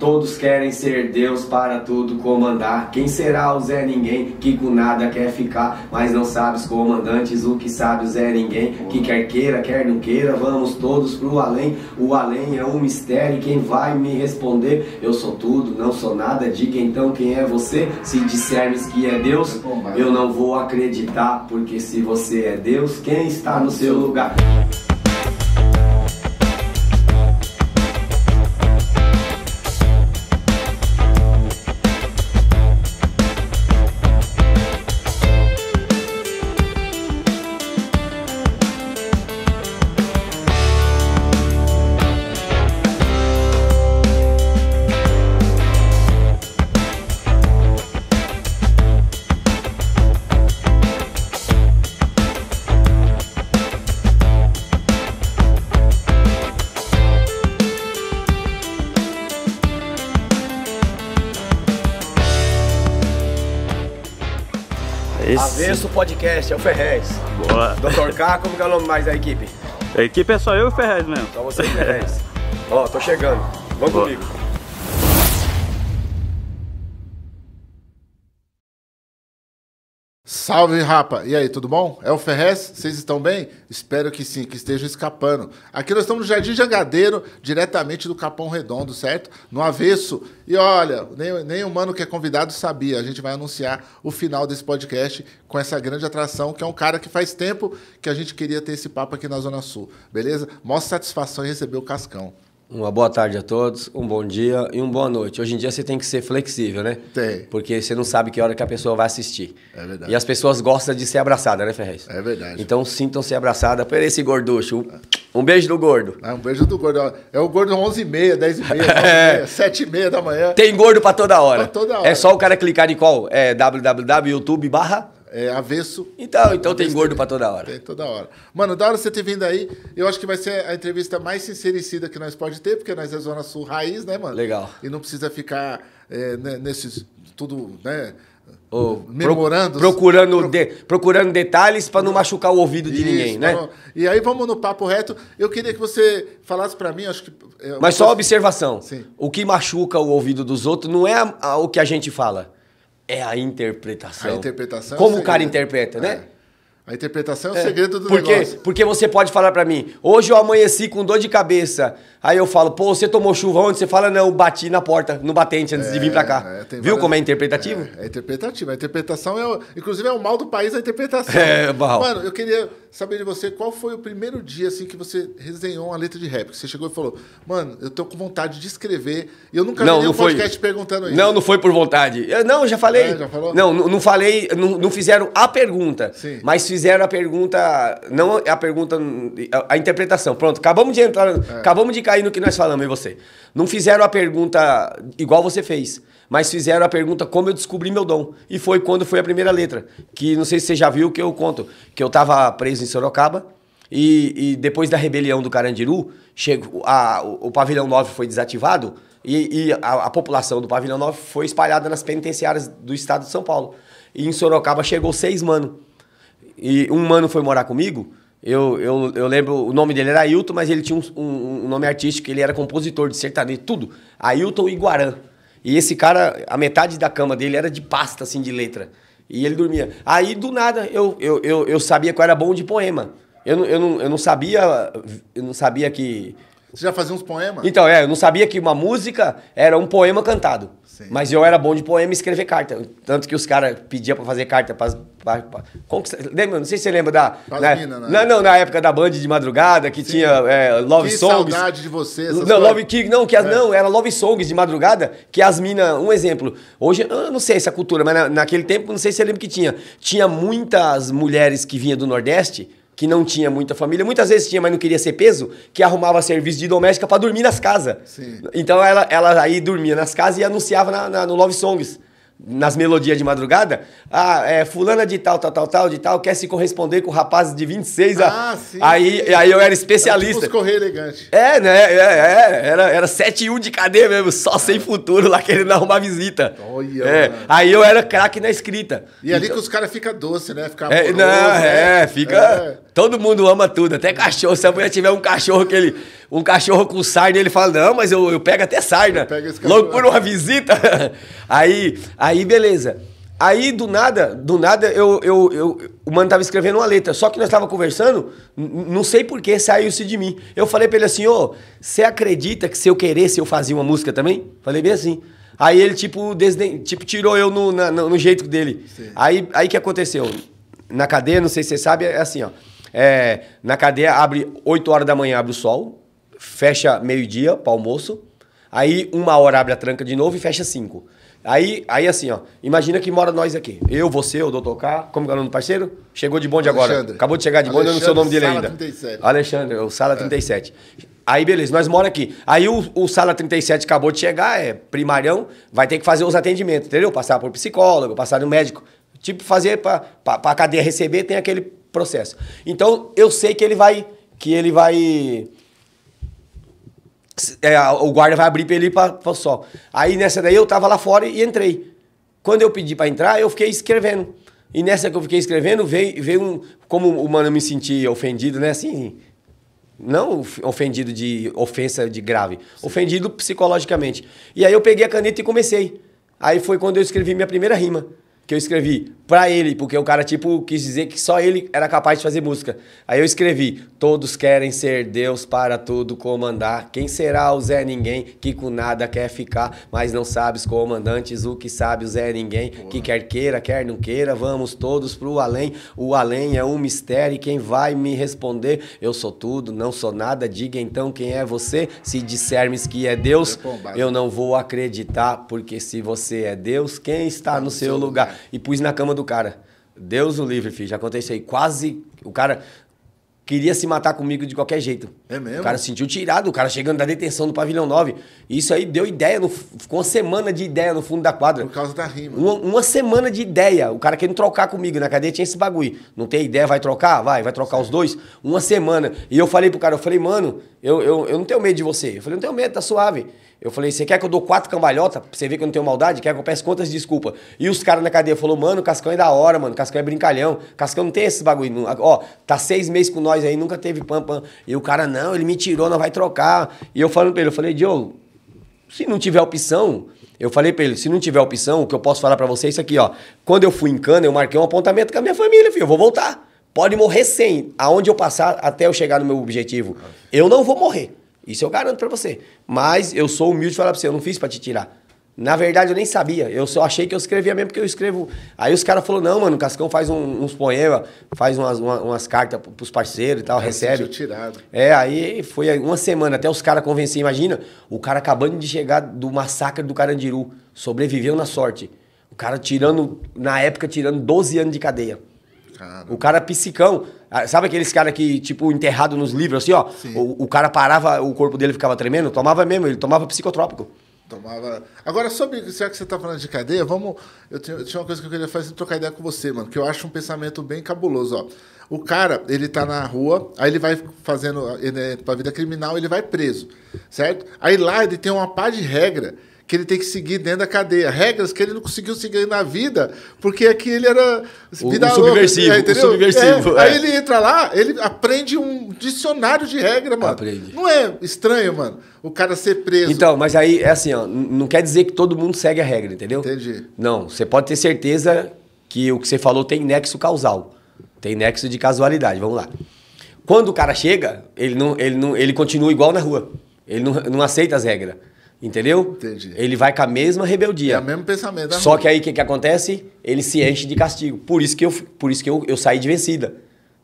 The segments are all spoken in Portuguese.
Todos querem ser Deus para tudo comandar. Quem será o Zé Ninguém que com nada quer ficar? Mas não sabes, comandantes, o que sabe o Zé Ninguém. Que quer queira, quer não queira, vamos todos pro além. O além é um mistério. Quem vai me responder? Eu sou tudo, não sou nada. Diga então quem é você. Se disseres que é Deus, eu não vou acreditar. Porque se você é Deus, quem está no seu lugar? podcast, é o Ferrez. Boa. Dr. K, como que é o nome mais da equipe? A equipe é só eu e o Ferrez mesmo. Só você e o Ferrez. Ó, tô chegando. Vamos Boa. comigo. Salve, rapa! E aí, tudo bom? É o Ferrez? Vocês estão bem? Espero que sim, que estejam escapando. Aqui nós estamos no Jardim Jangadeiro, diretamente do Capão Redondo, certo? No avesso. E olha, nem, nem o mano que é convidado sabia. A gente vai anunciar o final desse podcast com essa grande atração, que é um cara que faz tempo que a gente queria ter esse papo aqui na Zona Sul, beleza? Mostra satisfação em receber o Cascão. Uma boa tarde a todos, um bom dia e uma boa noite. Hoje em dia você tem que ser flexível, né? Tem. Porque você não sabe que hora que a pessoa vai assistir. É verdade. E as pessoas gostam de ser abraçada, né, Ferrez? É verdade. Então sintam-se abraçada por esse gorducho. Um beijo do gordo. É, um beijo do gordo. É o gordo 11h30, 10h30, 7h30 da manhã. Tem gordo pra toda hora. Pra toda hora. É só o cara clicar em qual? É www.youtube é avesso. Então, então tem gordo para toda hora. Tem toda hora. Mano, da hora você ter vindo aí. Eu acho que vai ser a entrevista mais sincericida que nós pode ter, porque nós é Zona Sul raiz, né, mano? Legal. E não precisa ficar é, né, nesses. Tudo, né? Oh, memorando. procurando, pro, de, procurando detalhes para não machucar o ouvido de isso, ninguém, né? E aí vamos no papo reto. Eu queria que você falasse para mim, acho que. É, Mas só coisa... observação. Sim. O que machuca o ouvido dos outros não é a, a, o que a gente fala é a interpretação. A interpretação. É como o, o cara interpreta, né? é. né? A interpretação é o é. segredo do porque, negócio. Porque você pode falar para mim, hoje eu amanheci com dor de cabeça. Aí eu falo, pô, você tomou chuva onde? Você fala, não, bati na porta, no batente antes é, de vir para é, cá. É, Viu várias... como é interpretativo? É, é interpretativo. A interpretação é. Inclusive é o mal do país a interpretação. É, mal. Mano, eu queria saber de você qual foi o primeiro dia assim que você resenhou uma letra de rap. Que você chegou e falou, mano, eu tô com vontade de escrever. E eu nunca não, vi um podcast perguntando isso. Não, não foi por vontade. Eu, não, já falei. É, já falou? Não, não, não falei, não, não, fizeram a pergunta. Sim. Mas fizeram a pergunta, não a pergunta, a, a interpretação. Pronto, acabamos de entrar, é. acabamos de cair no que nós falamos, e você? Não fizeram a pergunta igual você fez mas fizeram a pergunta como eu descobri meu dom. E foi quando foi a primeira letra, que não sei se você já viu que eu conto, que eu estava preso em Sorocaba e, e, depois da rebelião do Carandiru, chego, a, o, o pavilhão 9 foi desativado e, e a, a população do pavilhão 9 foi espalhada nas penitenciárias do estado de São Paulo. E em Sorocaba chegou seis mano. E um mano foi morar comigo, eu, eu, eu lembro, o nome dele era Ailton, mas ele tinha um, um, um, nome artístico, ele era compositor de sertanejo, tudo. Ailton Iguarã. E esse cara, a metade da cama dele era de pasta, assim, de letra. E ele dormia. Aí, do nada, eu, eu, eu, eu sabia que eu era bom de poema. Eu não, eu, não, eu não sabia. Eu não sabia que. Você já fazia uns poemas? Então, é, eu não sabia que uma música era um poema cantado. Sei. Mas eu era bom de poema e escrever carta. Tanto que os caras pediam pra fazer carta Pra, Pra, pra, conquista... lembra, não sei se você lembra da. Na, né? mina, né? Não, não, na época da Band de madrugada, que Sim. tinha é, Love que Songs. Que saudade de você, Não, coisas. Love Kick, não, que as, é. não, era Love Songs de madrugada, que as minas. Um exemplo. Hoje, eu não sei essa cultura, mas na, naquele tempo, não sei se você lembra que tinha. Tinha muitas mulheres que vinham do Nordeste que não tinha muita família, muitas vezes tinha, mas não queria ser peso, que arrumava serviço de doméstica para dormir nas casas. Então ela, ela aí dormia nas casas e anunciava na, na, no Love Songs nas melodias de madrugada, ah, é, fulana de tal, tal, tal, tal, de tal, quer se corresponder com rapazes de 26 anos. Ah, sim. Aí, sim. aí eu era especialista. Era é tipo correr elegante. É, né? É, é, era, era 7 e 1 de cadê mesmo, só sem futuro lá querendo arrumar visita. Olha, é. Aí eu era craque na escrita. E é ali que os caras ficam doce, né? Fica é, amoroso, não, né? é, né? fica... Todo mundo ama tudo, até cachorro. Se a mulher tiver um cachorro que ele um cachorro com sarna, ele fala, não, mas eu, eu pego até sarna. Logo por uma visita. aí, aí, beleza. Aí, do nada, do nada, eu, eu, eu, o mano tava escrevendo uma letra. Só que nós tava conversando, não sei por que saiu-se de mim. Eu falei pra ele assim, ô, oh, você acredita que se eu queresse eu fazia uma música também? Falei bem assim. Aí ele, tipo, desden... tipo tirou eu no, na, no jeito dele. Aí, aí que aconteceu? Na cadeia, não sei se você sabe, é assim, ó. É, na cadeia abre 8 horas da manhã, abre o sol fecha meio-dia para almoço. Aí uma hora abre a tranca de novo e fecha cinco. Aí, aí assim, ó. Imagina que mora nós aqui. Eu, você, o doutor K, como que é o nome do parceiro? Chegou de bonde Alexandre. agora. Acabou de chegar de bonde, Alexandre, eu não sei o nome sala dele ainda. 37. Alexandre, o Sala é. 37. Aí, beleza, nós mora aqui. Aí o, o Sala 37 acabou de chegar, é primarião, vai ter que fazer os atendimentos, entendeu? Passar por psicólogo, passar no médico. Tipo, fazer para a cadeia receber, tem aquele processo. Então, eu sei que ele vai. Que ele vai é, o guarda vai abrir para ele ir para o sol. Aí nessa daí eu tava lá fora e entrei. Quando eu pedi para entrar, eu fiquei escrevendo. E nessa que eu fiquei escrevendo, veio, veio um. Como o mano me sentia ofendido, né? Assim. Não ofendido de ofensa de grave, Sim. ofendido psicologicamente. E aí eu peguei a caneta e comecei. Aí foi quando eu escrevi minha primeira rima que eu escrevi para ele, porque o cara, tipo, quis dizer que só ele era capaz de fazer música. Aí eu escrevi: Todos querem ser Deus para tudo comandar. Quem será o Zé Ninguém que com nada quer ficar, mas não sabes, comandantes, o que sabe o Zé Ninguém. Porra. Que quer queira, quer não queira, vamos todos pro além. O além é um mistério e quem vai me responder? Eu sou tudo, não sou nada. Diga então quem é você. Se dissermes que é Deus, eu não vou acreditar, porque se você é Deus, quem está tá no seu lugar? e pus na cama do cara. Deus o livre, filho. Já aconteceu aí. Quase. O cara queria se matar comigo de qualquer jeito. É mesmo? O cara sentiu tirado, o cara chegando da detenção do pavilhão 9. Isso aí deu ideia, no, ficou uma semana de ideia no fundo da quadra. Por causa da rima. Uma, uma semana de ideia. O cara querendo trocar comigo. Na cadeia tinha esse bagulho. Não tem ideia, vai trocar? Vai, vai trocar Sim. os dois. Uma semana. E eu falei pro cara, eu falei, mano, eu, eu, eu não tenho medo de você. Eu falei, não tenho medo, tá suave. Eu falei, você quer que eu dou quatro cambalhotas pra você ver que eu não tenho maldade? Quer que eu peço quantas desculpa? E os caras na cadeia falaram, mano, Cascão é da hora, mano, Cascão é brincalhão, Cascão não tem esses bagulho. Ó, tá seis meses com nós aí, nunca teve pam, pam. E o cara, não, ele me tirou, não vai trocar. E eu falando pra ele, eu falei, Diogo, se não tiver opção, eu falei pra ele, se não tiver opção, o que eu posso falar para você é isso aqui, ó. Quando eu fui em Cana, eu marquei um apontamento com a minha família, filho, eu vou voltar. Pode morrer sem. Aonde eu passar até eu chegar no meu objetivo, eu não vou morrer. Isso eu garanto para você. Mas eu sou humilde de falar para você, eu não fiz para te tirar. Na verdade, eu nem sabia. Eu só achei que eu escrevia mesmo porque eu escrevo. Aí os caras falaram: não, mano, o Cascão faz um, uns poemas, faz umas, uma, umas cartas pros parceiros e tal, recebe. Tirado. É, aí foi uma semana, até os caras convencer. Imagina, o cara acabando de chegar do massacre do Carandiru, sobreviveu na sorte. O cara tirando, na época, tirando 12 anos de cadeia. O cara psicão. Ah, sabe aqueles cara que, tipo, enterrado nos livros, assim, ó? O, o, cara parava, o corpo dele ficava tremendo? Tomava mesmo, ele tomava psicotrópico. Tomava. Agora, sobre. será que você tá falando de cadeia, vamos. Eu tinha, uma coisa que eu queria fazer trocar ideia com você, mano, que eu acho um pensamento bem cabuloso, ó. O cara, ele tá na rua, aí ele vai fazendo. Ele eh, eh, é pra vida criminal, ele vai preso, certo? Aí lá ele tem uma pá de regra que ele tem que seguir dentro da cadeia. Regras que ele não conseguiu seguir na vida, porque aqui ele era vida o, o subversivo, louca, entendeu? O subversivo. É, é. Aí é. ele entra lá, ele aprende um dicionário de regra, mano. Aprende. Não é estranho, mano, o cara ser preso. Então, mas aí é assim, ó, não quer dizer que todo mundo segue a regra, entendeu? Entendi. Não, você pode ter certeza que o que você falou tem nexo causal. Tem nexo de casualidade, vamos lá. Quando o cara chega, ele não, ele não, ele continua igual na rua. Ele não, não aceita as regras. Entendeu? Entendi. Ele vai com a mesma rebeldia. É o mesmo pensamento. Só que aí o que, que acontece? Ele se enche de castigo. Por isso que eu, por isso que eu, eu saí de vencida.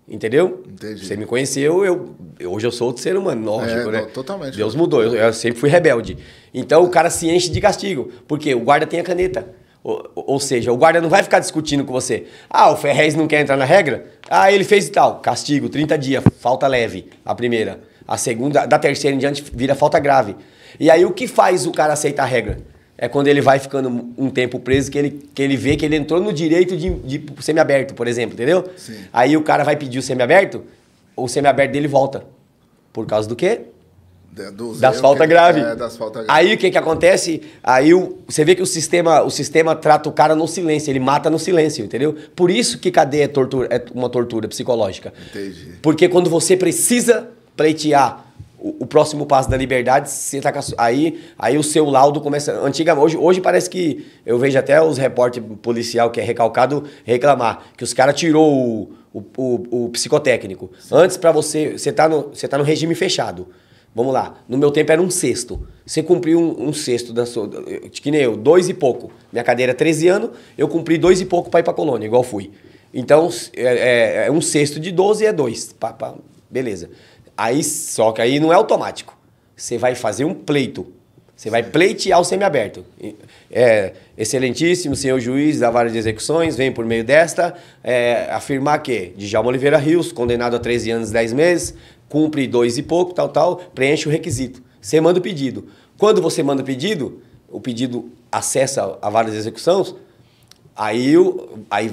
Entendeu? Entendi. Você me conheceu, eu, eu hoje eu sou outro ser humano, lógico, é, né? Totalmente. Deus mudou, eu, eu sempre fui rebelde. Então o cara se enche de castigo, porque o guarda tem a caneta. Ou, ou, seja, o guarda não vai ficar discutindo com você. Ah, o Ferrez não quer entrar na regra? Ah, ele fez e tal. Castigo, 30 dias, falta leve, a primeira. A segunda, da terceira em diante, vira falta grave. E aí o que faz o cara aceitar a regra? É quando ele vai ficando um tempo preso que ele, que ele vê que ele entrou no direito de, de semiaberto, por exemplo, entendeu? Sim. Aí o cara vai pedir o semiaberto, o semiaberto dele volta. Por causa do quê? Dos é, das faltas graves. É, falta grave. Aí o que, que acontece? Aí o, você vê que o sistema, o sistema trata o cara no silêncio, ele mata no silêncio, entendeu? Por isso que cadeia é, tortura, é uma tortura psicológica. Entendi. Porque quando você precisa pleitear o, o próximo passo da liberdade, você tá aí, aí o seu laudo começa. Antiga, hoje, hoje parece que eu vejo até os repórter policial que é recalcado reclamar que os caras tirou o, o, o, psicotécnico. Sim. Antes, para você, você tá, no, você tá no regime fechado. Vamos lá, no meu tempo era um sexto. Você cumpriu um, um sexto da sua. Que nem eu, dois e pouco. Minha cadeira 13 anos, eu cumpri dois e pouco para ir para colônia, igual fui. Então, é, é, é, um sexto de 12 é dois. Pá, pá, beleza. Aí, só que aí não é automático. Você vai fazer um pleito. Você vai pleitear o semiaberto. É, excelentíssimo senhor juiz da vara de execuções, vem por meio desta é, afirmar que Djalma Oliveira Rios, condenado a 13 anos e 10 meses, cumpre dois e pouco, tal, tal, preenche o requisito. Você manda o pedido. Quando você manda o pedido, o pedido acessa a vara de execuções, aí, o, aí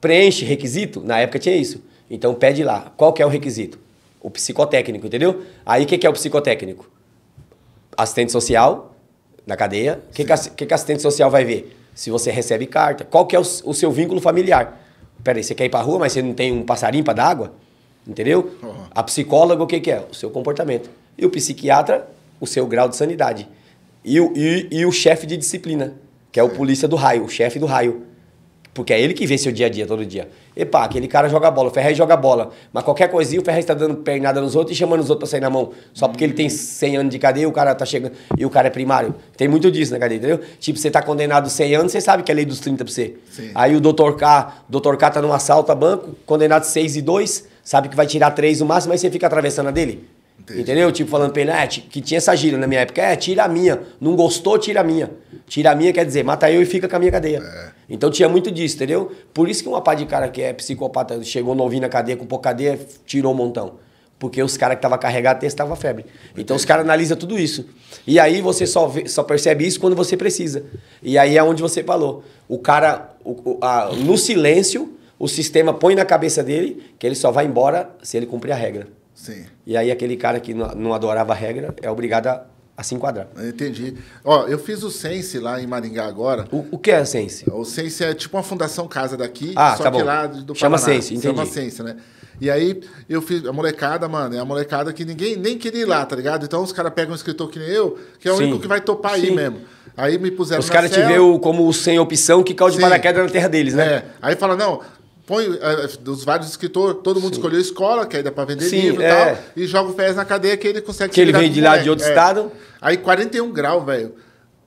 preenche requisito, na época tinha isso. Então pede lá, qual que é o requisito? O psicotécnico, entendeu? Aí o que, que é o psicotécnico? Assistente social na cadeia. O que, que, que, assistente social vai ver? Se você recebe carta. Qual que é o, o seu vínculo familiar? Peraí, você quer ir pra rua, mas você não tem um passarinho para dar água? Entendeu? Uhum. A psicóloga, o que, que é? O seu comportamento. E o psiquiatra, o seu grau de sanidade. E, o, e, e o chefe de disciplina, que é o polícia do raio, o chefe do raio. Porque é ele que vê seu dia a dia, todo dia. Epa, aquele cara joga bola, o Ferrez joga bola. Mas qualquer coisinha, o Ferrez tá dando pernada nos outros e chamando os outros pra sair na mão. Só porque ele tem 100 anos de cadeia, o cara tá chegando. E o cara é primário. Tem muito disso na cadeia, entendeu? Tipo, você tá condenado 100 anos, você sabe que é lei dos 30 pra você. Sim. Aí o doutor K, o doutor K tá num assalto a banco, condenado 6 e 2, sabe que vai tirar 3 no máximo, mas você fica atravessando a dele. Entendi. Entendeu? Tipo, falando pra ele, ah, é que tinha essa gíria na minha época, é, tira a minha. Não gostou, tira a minha. Tira a minha quer dizer, mata eu e fica com a minha cadeia. É. Então tinha muito disso, entendeu? Por isso que uma pá de cara que é psicopata chegou novinho na cadeia, com pouca cadeia, tirou um montão. Porque os caras que estavam carregados testavam febre. Entendi. Então os caras analisam tudo isso. E aí você só, vê, só percebe isso quando você precisa. E aí é onde você falou. O cara, o, a, no silêncio, o sistema põe na cabeça dele que ele só vai embora se ele cumprir a regra. Sim. E aí aquele cara que não adorava a regra é obrigado a, a se enquadrar. Entendi. Ó, eu fiz o Sense lá em Maringá agora. O, o que é o Sense? O Sense é tipo uma fundação casa daqui, ah, só tá que bom. lá do Chama Sense, entendi. Chama Sense, né? E aí eu fiz a molecada, mano, é a molecada que ninguém nem queria ir lá, tá ligado? Então os caras pegam um escritor que nem eu, que é o Sim. único que vai topar Sim. aí mesmo. Aí me puseram Os caras te veem como sem opção que caiu de paraquedas na terra deles, né? É. Aí fala, não, põe é, é, dos vários escritores, todo mundo Sim. escolheu escola, que aí dá é para vender Sim, livro e tal, e joga o pés na cadeia que ele consegue Que ele vem de lá de outro é. estado. Aí 41 graus, velho.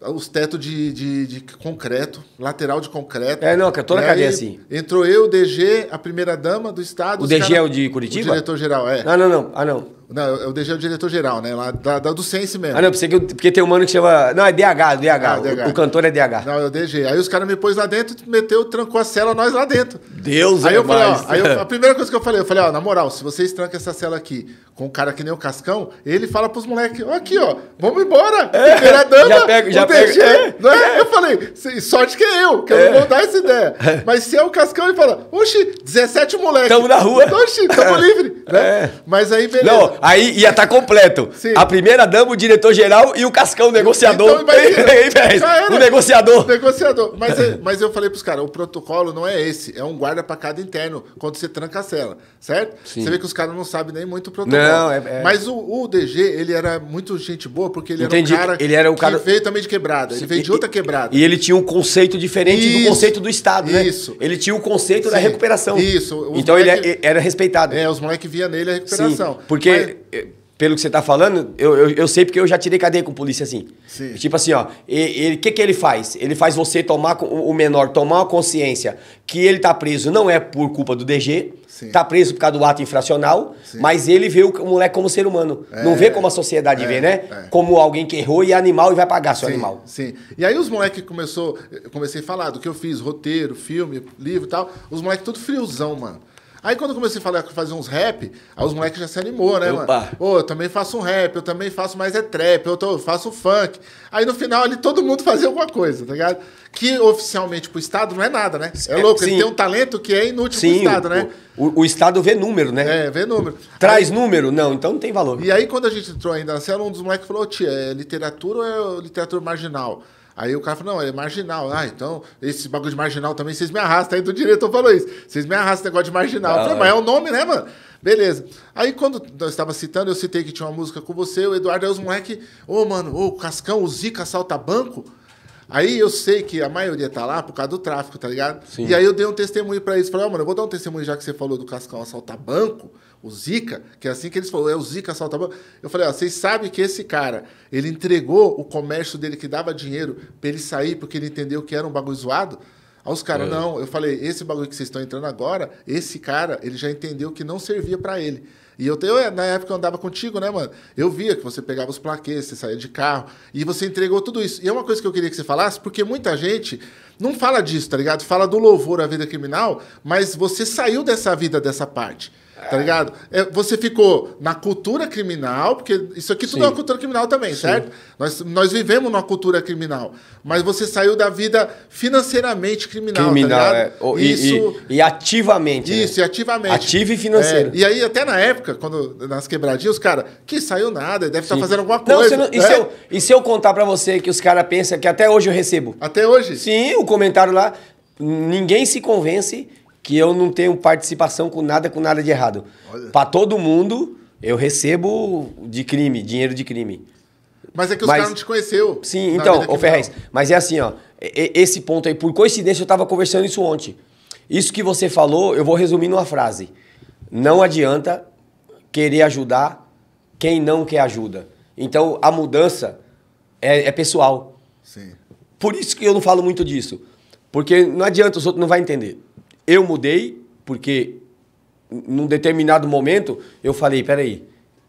Os tetos de, de, de, concreto, lateral de concreto. É, não, que é toda a cadeia assim. Entrou eu, o DG, a primeira dama do estado. O DG cara, é o de Curitiba? O diretor-geral, é. Não, não, não. Ah, não. Não, o DG é o diretor-geral, né? Lá da, da, do Sense mesmo. Ah, não, pensei que porque tem um mano que chama. Não, é DH, DH. Ah, o, DH. O, cantor é DH. Não, é o DG. Aí os caras me pôs lá dentro, meteu, trancou a cela, nós lá dentro. Deus aí é eu mais. falei, ó, aí eu, A primeira coisa que eu falei, eu falei, ó, na moral, se vocês trancam essa cela aqui com um cara que nem o Cascão, ele fala pros moleques, ó, aqui, ó, vamos embora. É, primeira dama, já pego, já pega. DG, é, não é? é. Eu falei, sorte que é eu, que eu não é. vou dar essa ideia. É. Mas se é o Cascão, ele fala, oxi, 17 moleques. Tamo na rua. Oxi, tamo livre. Né? Mas aí, beleza. Não, Aí ia estar tá completo. Sim. A primeira dama, o diretor-geral e o Cascão, então, o negociador. Então, imagina, o negociador. O negociador. Mas, eh, mas eu falei pros caras, o protocolo não é esse. É um guarda para cada interno, quando você tranca a cela, certo? Sim. Você vê que os caras não sabem nem muito o protocolo. Não, é, é... Mas o, o, DG, ele era muito gente boa, porque ele Entendi. era um cara, ele era o cara que veio também de quebrada. Sim. Ele veio de outra quebrada. E ele tinha um conceito diferente isso. do conceito do Estado, isso. né? Isso. Ele tinha o conceito Sim. da recuperação. Isso. Os então é- moleque... ele era respeitado. É, os moleques via nele a recuperação. Porque... Mas pelo que você tá falando, eu, eu, eu, sei porque eu já tirei cadeia com polícia assim. Sim. Tipo assim, ó, ele que que ele faz? Ele faz você tomar o menor tomar a consciência que ele tá preso não é por culpa do DG, Sim. tá preso por causa do ato infracional, Sim. mas ele vê o moleque como ser humano. É, não vê como a sociedade é, vê, né? É. Como alguém que errou e é animal e vai pagar seu Sim. animal. Sim. E aí os moleques começou, eu comecei a falar do que eu fiz, roteiro, filme, livro e tal. Os moleques tudo friozão, mano. Aí quando eu comecei a falar, fazer uns rap, aí os moleques já se animou, né, Opa. mano? Ô, eu também faço um rap, eu também faço mais é trap, eu, tô, eu faço funk. Aí no final ali todo mundo fazia alguma coisa, tá ligado? Que oficialmente pro Estado não é nada, né? É, é louco, Sim. ele tem um talento que é inútil Sim, pro Estado, o, né? O, o, Estado vê número, né? É, vê número. Traz aí, número? Não, então não tem valor. E aí quando a gente entrou ainda na cena, um dos moleques falou, tia, é literatura ou é literatura marginal? Aí o cara falou, não, é marginal. Ah, então, esse bagulho de marginal também, vocês me arrastam. Aí do diretor falou isso. Vocês me arrastam negócio de marginal. Ah, falei, mas é o nome, né, mano? Beleza. Aí quando eu estava citando, eu citei que tinha uma música com você, o Eduardo, aí é os moleque, ô, oh, mano, ô, oh, Cascão, o Zica salta banco. Aí eu sei que a maioria tá lá por causa do tráfico, tá ligado? Sim. E aí eu dei um testemunho para eles. Falei, ó, oh, mano, eu vou dar um testemunho já que você falou do Cascão assaltar banco o Zica, que é assim que eles falaram, é o Zica assalta banco. Eu falei, ó, vocês sabem que esse cara, ele entregou o comércio dele que dava dinheiro para ele sair, porque ele entendeu que era um bagulho zoado? Aí os caras, é. não, eu falei, esse bagulho que vocês estão entrando agora, esse cara, ele já entendeu que não servia para ele. E eu, eu, na época, eu andava contigo, né, mano? Eu via que você pegava os plaquês, você saía de carro, e você entregou tudo isso. E é uma coisa que eu queria que você falasse, porque muita gente não fala disso, tá ligado? Fala do louvor à vida criminal, mas você saiu dessa vida, dessa parte. Tá ligado? É, você ficou na cultura criminal, porque isso aqui tudo Sim. é uma cultura criminal também, Sim. certo? Nós, nós vivemos numa cultura criminal. Mas você saiu da vida financeiramente criminal. Tá criminal, tá é. E, isso, e, né? e ativamente. Isso, né? e ativamente. Ativo e financeiro. É, e aí, até na época, quando nas quebradinhas, os caras, que saiu nada, deve estar tá fazendo alguma coisa. Não, não, e, é. se eu, e se eu contar para você que os caras pensam que até hoje eu recebo? Até hoje? Sim, o comentário lá. Ninguém se convence que eu não tenho participação com nada, com nada de errado. Para todo mundo, eu recebo de crime, dinheiro de crime. Mas é que os caras não te conheceu. Sim, então, ô Ferrez, mas é assim, ó. Esse ponto aí, por coincidência, eu estava conversando isso ontem. Isso que você falou, eu vou resumir numa frase. Não adianta querer ajudar quem não quer ajuda. Então, a mudança é, é pessoal. Sim. Por isso que eu não falo muito disso. Porque não adianta, os outros não vão entender. Eu mudei porque num determinado momento eu falei, peraí,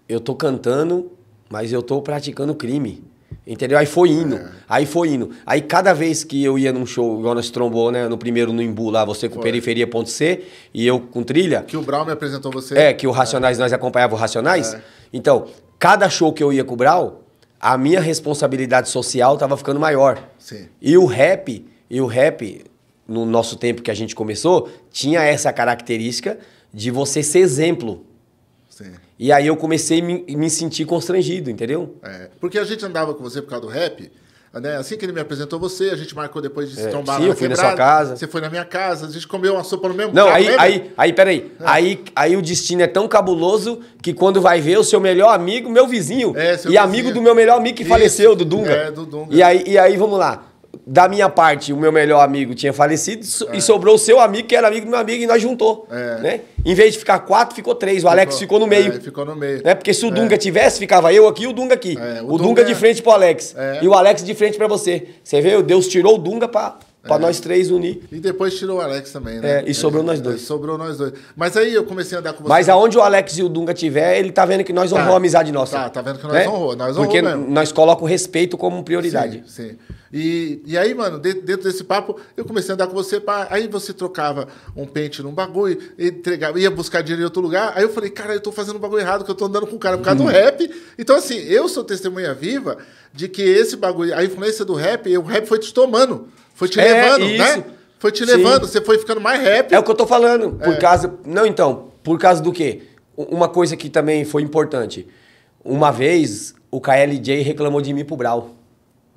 eu tô cantando, mas eu tô praticando crime. Entendeu? Aí foi indo, é. aí foi indo. Aí cada vez que eu ia num show, igual nós trombou, né? No primeiro no Imbu lá, você com foi. periferia ponto C e eu com trilha. Que o Brau me apresentou você. É, que o Racionais, é. nós acompanhava o Racionais. É. Então, cada show que eu ia com o Brau, a minha responsabilidade social tava ficando maior. Sim. E o rap, e o rap, no nosso tempo que a gente começou, tinha essa característica de você ser exemplo. Sim. E aí eu comecei a me, me sentir constrangido, entendeu? É, porque a gente andava com você por causa do rap, né? Assim que ele me apresentou você, a gente marcou depois de se é, trombar Sim, eu fui quebrada, na sua casa. Você foi na minha casa, a gente comeu uma sopa no mesmo Não, aí, aí, aí, peraí. É. Aí, aí o destino é tão cabuloso que quando vai ver o seu melhor amigo, meu vizinho, é, e vizinho. amigo do meu melhor amigo que Isso. faleceu, do Dunga. É, do Dunga. E aí, e aí, vamos lá da minha parte, o meu melhor amigo tinha falecido é. e sobrou o seu amigo, que era amigo do meu amigo, e nós juntou. É. Né? Em vez de ficar quatro, ficou três. O Alex ficou no meio. É, ficou no meio. Né? Porque se o é. Dunga tivesse, ficava eu aqui e o Dunga aqui. É, o, o Dunga, Dunga, é. de frente pro Alex. E o Alex de frente para você. Você vê, Deus tirou o Dunga para Pra é. nós três unir. E depois tirou o Alex também, né? É, e sobrou é, nós dois. É, sobrou nós dois. Mas aí eu comecei a andar com você. Mas aonde o Alex e o Dunga tiver, ele tá vendo que nós tá. a amizade nossa. Tá, tá vendo que nós né? honrou. Nós honrou Porque mesmo. nós colocamos o respeito como prioridade. Sim, sim. E, e aí, mano, dentro desse papo, eu comecei a andar com você. Pra, aí você trocava um pente num bagulho, entregava, ia buscar dinheiro em outro lugar. Aí eu falei, cara, eu tô fazendo um bagulho errado, que eu tô andando com o cara por causa hum. do uhum. rap. Então, assim, eu sou testemunha viva de que esse bagulho, a influência do rap, o rap foi te tomando. Foi te é, levando, é, né? Foi te levando, Sim. você foi ficando mais rápido É o que eu tô falando. Por é. causa. Não, então, por causa do quê? Uma coisa que também foi importante. Uma vez o KLJ reclamou de mim pro Brau.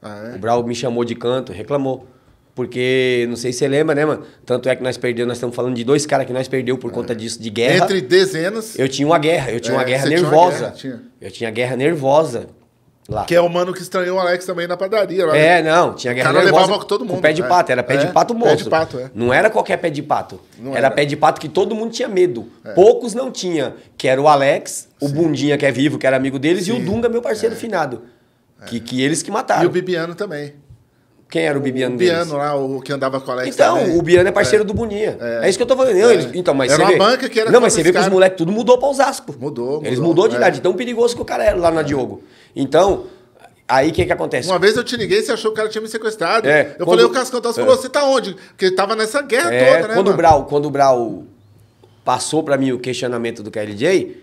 Ah, é? O Brau me chamou de canto, reclamou. Porque, não sei se você lembra, né, mano? Tanto é que nós perdemos, nós estamos falando de dois caras que nós perdeu por conta é. disso, de guerra. Entre dezenas. Eu tinha uma guerra, eu tinha uma é, guerra nervosa. Tinha uma guerra, tinha. Eu tinha guerra nervosa Lá. Que é o mano que estranhou o Alex também na padaria. Lá, é, né? não, tinha guerra nervosa. O cara levava com todo mundo. Com pé de né? pato, era pé de é, pato é, monstro. Pé de pato, é. Não era qualquer pé de pato. Não era, era pé de pato que todo mundo tinha medo. É. Poucos não tinha, que era o Alex, o Bundinha que é vivo, que era amigo deles, Sim. e o Dunga, meu parceiro é. finado. É. Que, que eles que mataram. E o Bibiano também. Quem era o Bibiano O Bibiano deles? lá, o que andava com o Alex. Então, também. o Bibiano é parceiro é. do Boninha. É. é. isso que eu tô falando. Não, é. eles, então, mas era você uma vê, banca que era. Não, mas você vê que os moleques tudo mudou pra Osasco. Mudou, mudou Eles mudou de idade. Tão perigoso que o cara era lá na Diogo. Então, Aí o que, que acontece? Uma vez eu te liguei, você achou que o cara tinha me sequestrado. É, eu quando... falei, o Cascão Dawson tá- falou, é. você tá onde? Porque ele tava nessa guerra é, toda, né? Quando o, Brau, quando o Brau passou para mim o questionamento do KLJ,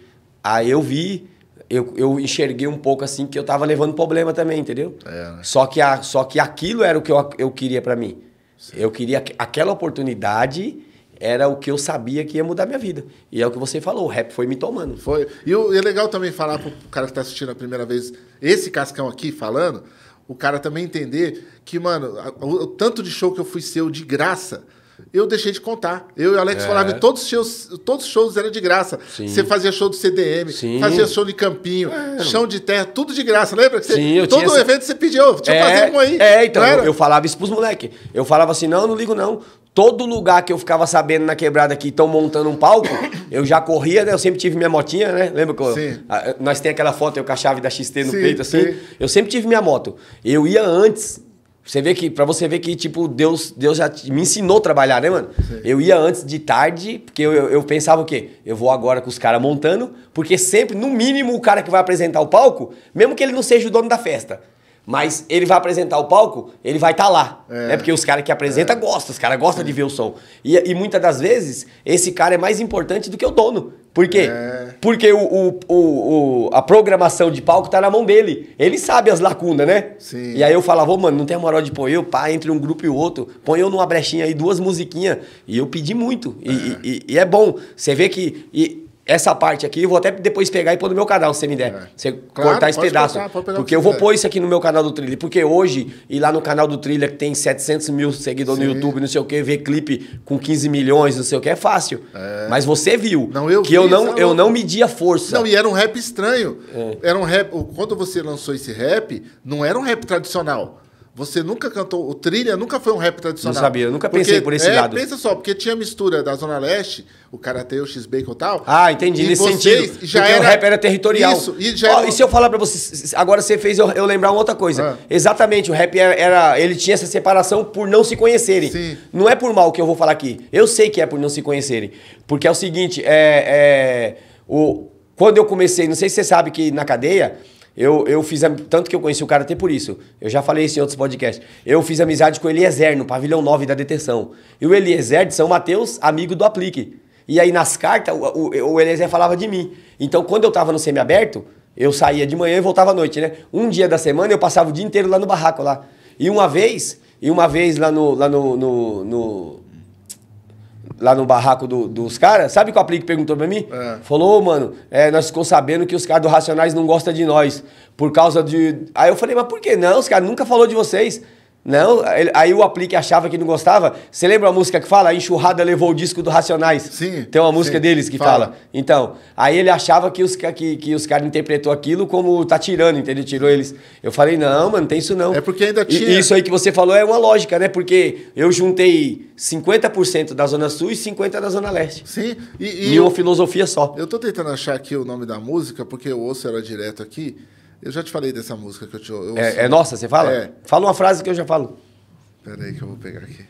aí eu vi, eu, eu enxerguei um pouco assim que eu tava levando problema também, entendeu? É, né? só, que a, só que aquilo era o que eu, eu queria para mim. Sim. Eu queria aquela oportunidade era o que eu sabia que ia mudar minha vida. E é o que você falou, o rap foi me tomando. Foi. E, o, e é legal também falar pro cara que tá assistindo a primeira vez, esse Cascão aqui falando, o cara também entender que, mano, o, o tanto de show que eu fui seu de graça eu deixei de contar. Eu e o Alex é. falava, todos os shows, todos os shows eram de graça. Sim. Você fazia show do CDM, Sim. fazia show de campinho, é. chão de terra, tudo de graça. Lembra que você, Sim, todo evento você pediu, oh, deixa eu fazer é, um aí. É, então, eu, eu, falava isso pros moleque. Eu falava assim, não, não ligo não. Todo lugar que eu ficava sabendo na quebrada que estão montando um palco, eu já corria, né? Eu sempre tive minha motinha, né? Lembra que eu, a, nós tem aquela foto, eu com a chave da XT no peito, assim? Eu sempre tive minha moto. Eu ia antes você vê que, pra você ver que, tipo, Deus, Deus já me ensinou a trabalhar, né, mano? Sim. Eu ia antes de tarde, porque eu, eu, eu pensava o quê? Eu vou agora com os caras montando, porque sempre, no mínimo, o cara que vai apresentar o palco, mesmo que ele não seja o dono da festa, mas ele vai apresentar o palco, ele vai estar tá lá. É. Né? Porque os caras que apresentam é. gostam, os caras gostam de ver o som. E, e, muitas das vezes, esse cara é mais importante do que o dono. Por quê? É. Porque o, o, o, a programação de palco tá na mão dele. Ele sabe as lacunas, né? Sim. E aí eu falava, oh, mano, não tem moral de pôr eu, pá, entre um grupo e o outro. Põe eu numa brechinha aí, duas musiquinhas. E eu pedi muito. E é, e, e, é bom. Você vê que essa parte aqui, eu vou até depois pegar e pôr no meu canal, se você me der. É. Você claro, cortar esse pedaço. Cortar, porque eu vou pôr isso aqui no meu canal do Trilha. Porque hoje, ir lá no canal do Trilha, que tem 700 mil seguidores Sim. no YouTube, não sei o quê, ver clipe com 15 milhões, não sei o quê, é fácil. É. Mas você viu não, eu que vi, eu não, eu não media força. Não, e era um rap estranho. É. Era um rap... Quando você lançou esse rap, não era um rap tradicional. Você nunca cantou. O trilha nunca foi um rap tradicional. Não sabia, eu nunca porque, pensei por esse é, lado. Pensa só, porque tinha mistura da Zona Leste, o Karate, o X-Bacon e tal. Ah, entendi, nesse sentido. Já porque era, o rap era territorial. Isso, e já oh, E se eu falar pra você, agora você fez eu, eu lembrar uma outra coisa. Ah. Exatamente, o rap era, era, Ele tinha essa separação por não se conhecerem. Sim. Não é por mal que eu vou falar aqui. Eu sei que é por não se conhecerem. Porque é o seguinte, é. é o, quando eu comecei, não sei se você sabe que na cadeia eu, eu fiz. Tanto que eu conheci o cara até por isso. Eu já falei isso em outros podcasts. Eu fiz amizade com o Eliezer, no pavilhão 9 da detenção. E o Eliezer de São Mateus, amigo do Aplique. E aí nas cartas, o, o, o Eliezer falava de mim. Então quando eu tava no semiaberto, eu saía de manhã e voltava à noite, né? Um dia da semana eu passava o dia inteiro lá no barraco lá. E uma vez, e uma vez lá no. Lá no, no, no lá no barraco do, dos caras, sabe o que o Aplique perguntou pra mim? É. Falou, mano, é, nós ficamos sabendo que os caras do Racionais não gostam de nós. Por causa de. Aí eu falei, mas por que não? Os caras nunca falou de vocês. Não, aí o Aplique achava que não gostava. Você lembra a música que fala? A enxurrada levou o disco do Racionais. Sim. Tem uma música sim, deles que fala. fala. Então, aí ele achava que os, que, que os caras interpretou aquilo como tá tirando, entendeu? Tirou eles. Eu falei, não, mano, não tem isso não. É porque ainda tinha. E, isso aí que você falou é uma lógica, né? Porque eu juntei 50% da Zona Sul e 50% da Zona Leste. Sim. E, e, e uma eu, filosofia só. Eu tô tentando achar aqui o nome da música, porque eu ouço ela direto aqui. Eu já te falei dessa música que eu te é, ouço. É, é nossa, você fala? É. Fala uma frase que eu já falo. Peraí que eu vou pegar aqui.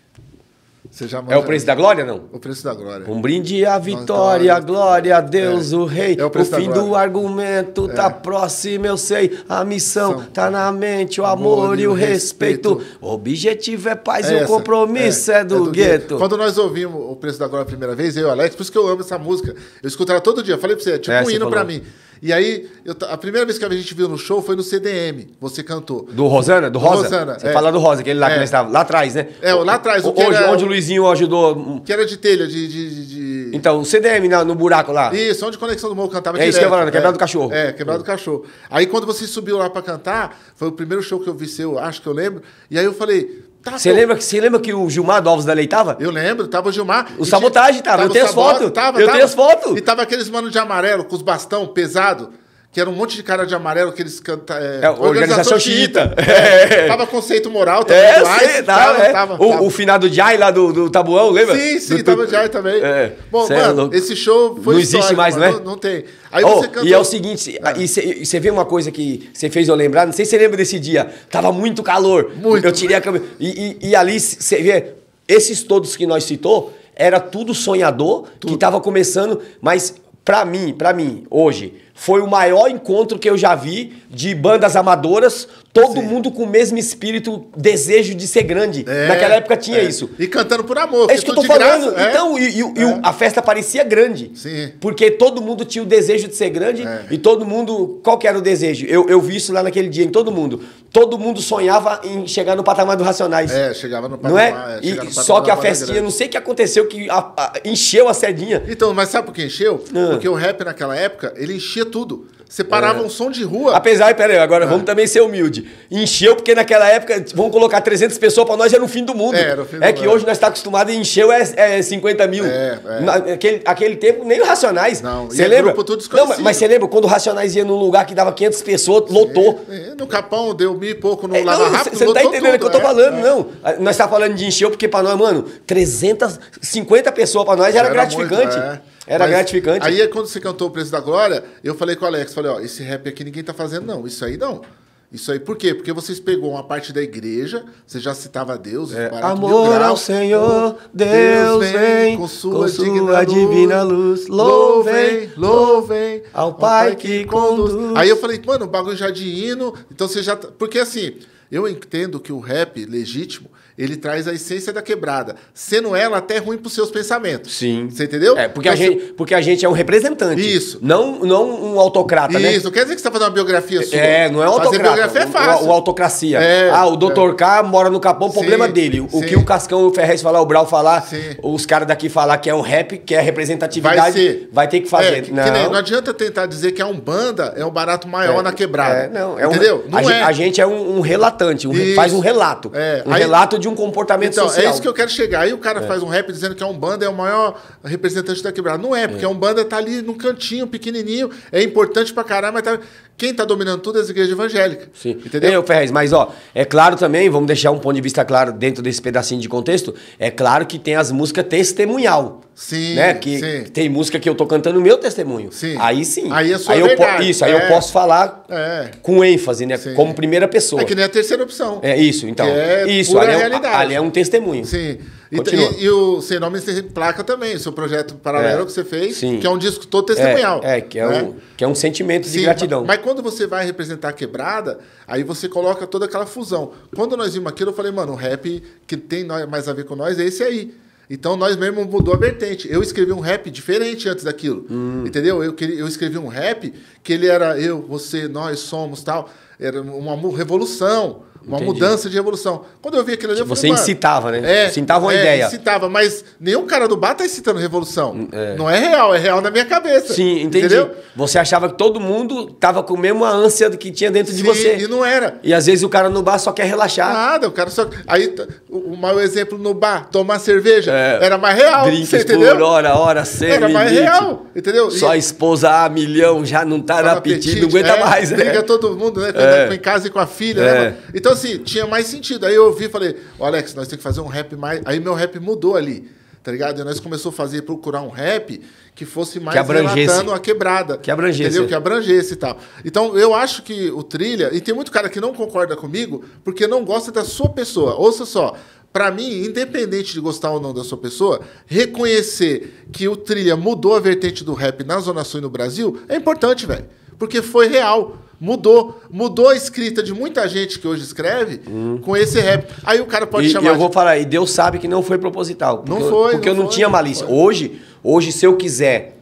Você já É o preço da glória, não? O preço da glória. Um brinde à vitória, Nossa, glória a Deus, é. o rei. É o, o, fim do argumento tá é. tá próximo, eu sei. A missão São... tá na mente, o amor, amor e o respeito. respeito. O objetivo é paz e o compromisso é, é do, é do gueto. Quando nós ouvimos o preço da glória a primeira vez, eu e o Alex, por isso que eu amo essa música. Eu escuto ela todo dia. Falei pra você, é tipo um hino pra mim. E aí, eu, a primeira vez que a gente viu no show foi no CDM, você cantou. Do Rosana? Do, Rosa? Rosana, você é. fala do Rosa, aquele lá é. que nós estávamos. Lá atrás, né? É, lá atrás. O, o era, onde o Luizinho ajudou... Hum. Que era de telha, de... de, de... Então, o CDM na, no buraco lá. Isso, onde Conexão do Morro cantava É direto, isso que eu falando, Quebrado é. do Cachorro. É, Quebrado do Cachorro. Aí, quando você subiu lá para cantar, foi o primeiro show que eu vi seu, acho que eu lembro, e aí eu falei... Tá, você, lembra, você lembra que o Gilmar do Alves da Lei tava? Eu lembro, tava o Gilmar. O sabotagem tava, tava, eu tenho as fotos. eu tava. tenho as fotos. E tava aqueles manos de amarelo, com os bastão pesado que era um monte de cara de amarelo que eles cantam. É, é, organização, organização xiita. É. é. Tava conceito moral também. É, sim, tava, tava, é. tava, o, tava. o finado Jai lá do, do Tabuão, lembra? Sim, sim, do, tava Jai também. É. Bom, Cê é mano, esse show foi. Não existe mais, mano, né? Não, não tem. Aí oh, você cantou... E é o seguinte, ah. e você vê uma coisa que você fez eu lembrar, não sei se você lembra desse dia. Tava muito calor. Muito. Eu tirei a câmera. E, e, e ali você vê, esses todos que nós citou, era tudo sonhador, tudo. que tava começando, mas para mim, para mim, hoje foi o maior encontro que eu já vi de bandas amadoras, todo Sim. mundo com o mesmo espírito, desejo de ser grande. É, Naquela época tinha é. isso. E cantando por amor. É isso que eu tô falando. Graça, é. então, é. e, e, e é. a festa parecia grande. Sim. Porque todo mundo tinha o desejo de ser grande é. e todo mundo. Qual que era o desejo? Eu, eu vi isso lá naquele dia em todo mundo. Todo mundo sonhava em chegar no patamar dos Racionais. É, chegava no patamar. Não é? E, só que a festinha, não sei o que aconteceu, que a, a, encheu a cedinha Então, mas sabe por que encheu? Ah. Porque o rap naquela época, ele enchia tudo. Separavam é. som de rua. Apesar, aí agora é. vamos também ser humilde. Encheu, porque naquela época, vão colocar 300 pessoas para nós, era o fim do mundo. É, era o fim é do é que hoje nós está acostumado e encheu é, é 50 mil. É, é. Na, aquele, aquele tempo, nem o Racionais. Não, você é lembra? Não, mas, você lembra quando o Racionais ia num lugar que dava 500 pessoas, lotou. É, no Capão deu mil e pouco no é, Lava Rápido. Você tá entendendo o que eu tô falando, não. Nós tá falando de encheu, porque para nós, mano, 350 pessoas para nós era, era gratificante. Muito, era Mas gratificante. Aí é quando você cantou O Preço da Glória, eu falei com o Alex, falei, ó, esse rap aqui ninguém tá fazendo não, isso aí não. Isso aí, por quê? Porque vocês pegou uma parte da igreja, você já citava Deus, é, amor ao Senhor, Deus, Deus vem, com sua, com sua divina, luz, louvem, louvem ao Pai, ao Pai que conduz. Aí eu falei, mano, o bagulho já de hino, então você já, tá, porque assim, eu entendo que o rap legítimo, ele traz a essência da quebrada, sendo ela até ruim para seus pensamentos. Sim. Você entendeu? É, porque, a gente, porque a gente é um representante. Isso. Não, não um autocrata, Isso. né? Isso, quer dizer que você está fazendo uma biografia sua. É, não é um autocrata. Fazer biografia é fácil. O, o autocracia. É, ah, o Dr. É. K mora no Capão, o problema dele. O sim. que o Cascão e o Ferrez falar, o Brau falar, sim. os caras daqui falar que é um rap, que é representatividade, vai, ser. vai ter que fazer. É, que, não. Que nem, não adianta tentar dizer que a Umbanda é um barato maior é, na quebrada. É, não, é entendeu? Um, não a, é. a gente é um, um relatante relatante, um, faz um relato. É. Um aí, relato de um comportamento então, social. É isso que eu quero chegar. Aí o cara é. faz um rap dizendo que a é Umbanda é o maior representante da quebrada. Não é, porque é. a é Umbanda tá ali num cantinho pequenininho, é importante pra caralho, mas tá quem está dominando tudo é a igreja evangélica. Sim. Entendeu? Eu, Ferrez, mas ó, é claro também, vamos deixar um ponto de vista claro dentro desse pedacinho de contexto, é claro que tem as músicas testemunhal. Sim, né? que, sim. tem música que eu tô cantando meu testemunho. Sim. Aí sim. Aí é sua aí verdade. Eu, isso, aí eu é. posso falar é. com ênfase, né? Sim. Como primeira pessoa. É que nem a terceira opção. É isso, então. é isso, ali, é, ali é um testemunho. Sim. Continua. E, e, o Sem Nome Sem Placa também, seu projeto paralelo é, que você fez, sim. que é um disco todo testemunhal. É, é que, é né? um, que é um sentimento sim, de gratidão. Mas, mas, quando você vai representar a quebrada, aí você coloca toda aquela fusão. Quando nós vimos aquilo, eu falei, mano, o rap que tem mais a ver com nós é esse aí. Então nós mesmo mudou a vertente. Eu escrevi um rap diferente antes daquilo. Hum. Entendeu? Eu, eu escrevi um rap que ele era eu, você, nós somos tal. Era uma revolução. Uma Entendi. mudança de revolução. Quando eu vi aquilo ali, eu tipo, Você falei, incitava, né? É, incitava uma é, ideia. incitava, mas nenhum cara do bar tá incitando revolução. Hum, é. Não é real, é real na minha cabeça. Sim, entendi. Entendeu? Você achava que todo mundo tava com a mesma ânsia que tinha dentro Sim, de você. e não era. E às vezes o cara no bar só quer relaxar. Nada, o cara só... Aí, o maior exemplo no bar, tomar cerveja, é. era mais real, Drinks você entendeu? por hora, hora, sem Era limite. mais real, entendeu? Só a esposa a ah, milhão, já não tá, na no apetite, apetite, não aguenta é, mais. Né? Briga todo mundo, né? Com é. em casa e com a filha, né? É. Então, então, assim, tinha mais sentido. Aí eu ouvi e falei, oh, Alex, nós temos que fazer um rap mais. Aí meu rap mudou ali, tá ligado? E nós começamos a fazer, procurar um rap que fosse mais que abrangesse. a quebrada. Que abrangesse. Entendeu? Que abrangesse e tal. Então, eu acho que o Trilha... E tem muito cara que não concorda comigo porque não gosta da sua pessoa. Ouça só. Para mim, independente de gostar ou não da sua pessoa, reconhecer que o Trilha mudou a vertente do rap na Zona Sul e no Brasil é importante, velho porque foi real. Mudou. Mudou a escrita de muita gente que hoje escreve hum. com esse rap. Aí o cara pode e, chamar. E eu de... vou falar, e Deus sabe que não foi proposital. não foi. porque não eu não foi, tinha malícia. Não hoje, hoje, se eu quiser,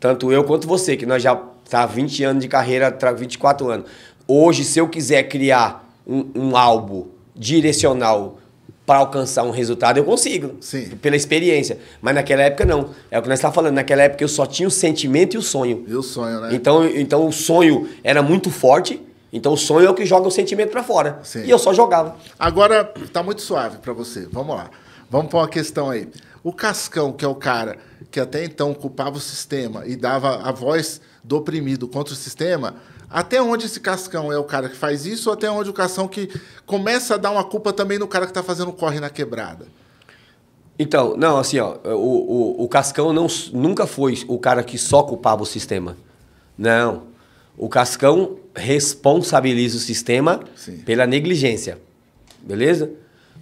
tanto eu quanto você, que nós já tá 20 anos de carreira, 24 anos. Hoje, se eu quiser criar um, um álbum direcional para alcançar um resultado, eu consigo. Sim. Pela experiência. Mas naquela época, não. É o que nós estávamos falando. Naquela época, eu só tinha o sentimento e o sonho. E o sonho, né? Então, então o sonho era muito forte. Então, o sonho é o que joga o sentimento para fora. Sim. E eu só jogava. Agora, tá muito suave para você. Vamos lá. Vamos para uma questão aí. O Cascão, que é o cara que até então culpava o sistema e dava a voz do oprimido contra o sistema até onde esse cascão é o cara que faz isso, ou até onde o cascão que começa a dar uma culpa também no cara que está fazendo corre na quebrada? Então, não, assim, ó, o, o, o Cascão não, nunca foi o cara que só culpava o sistema. Não. O Cascão responsabiliza o sistema Sim. pela negligência. Beleza?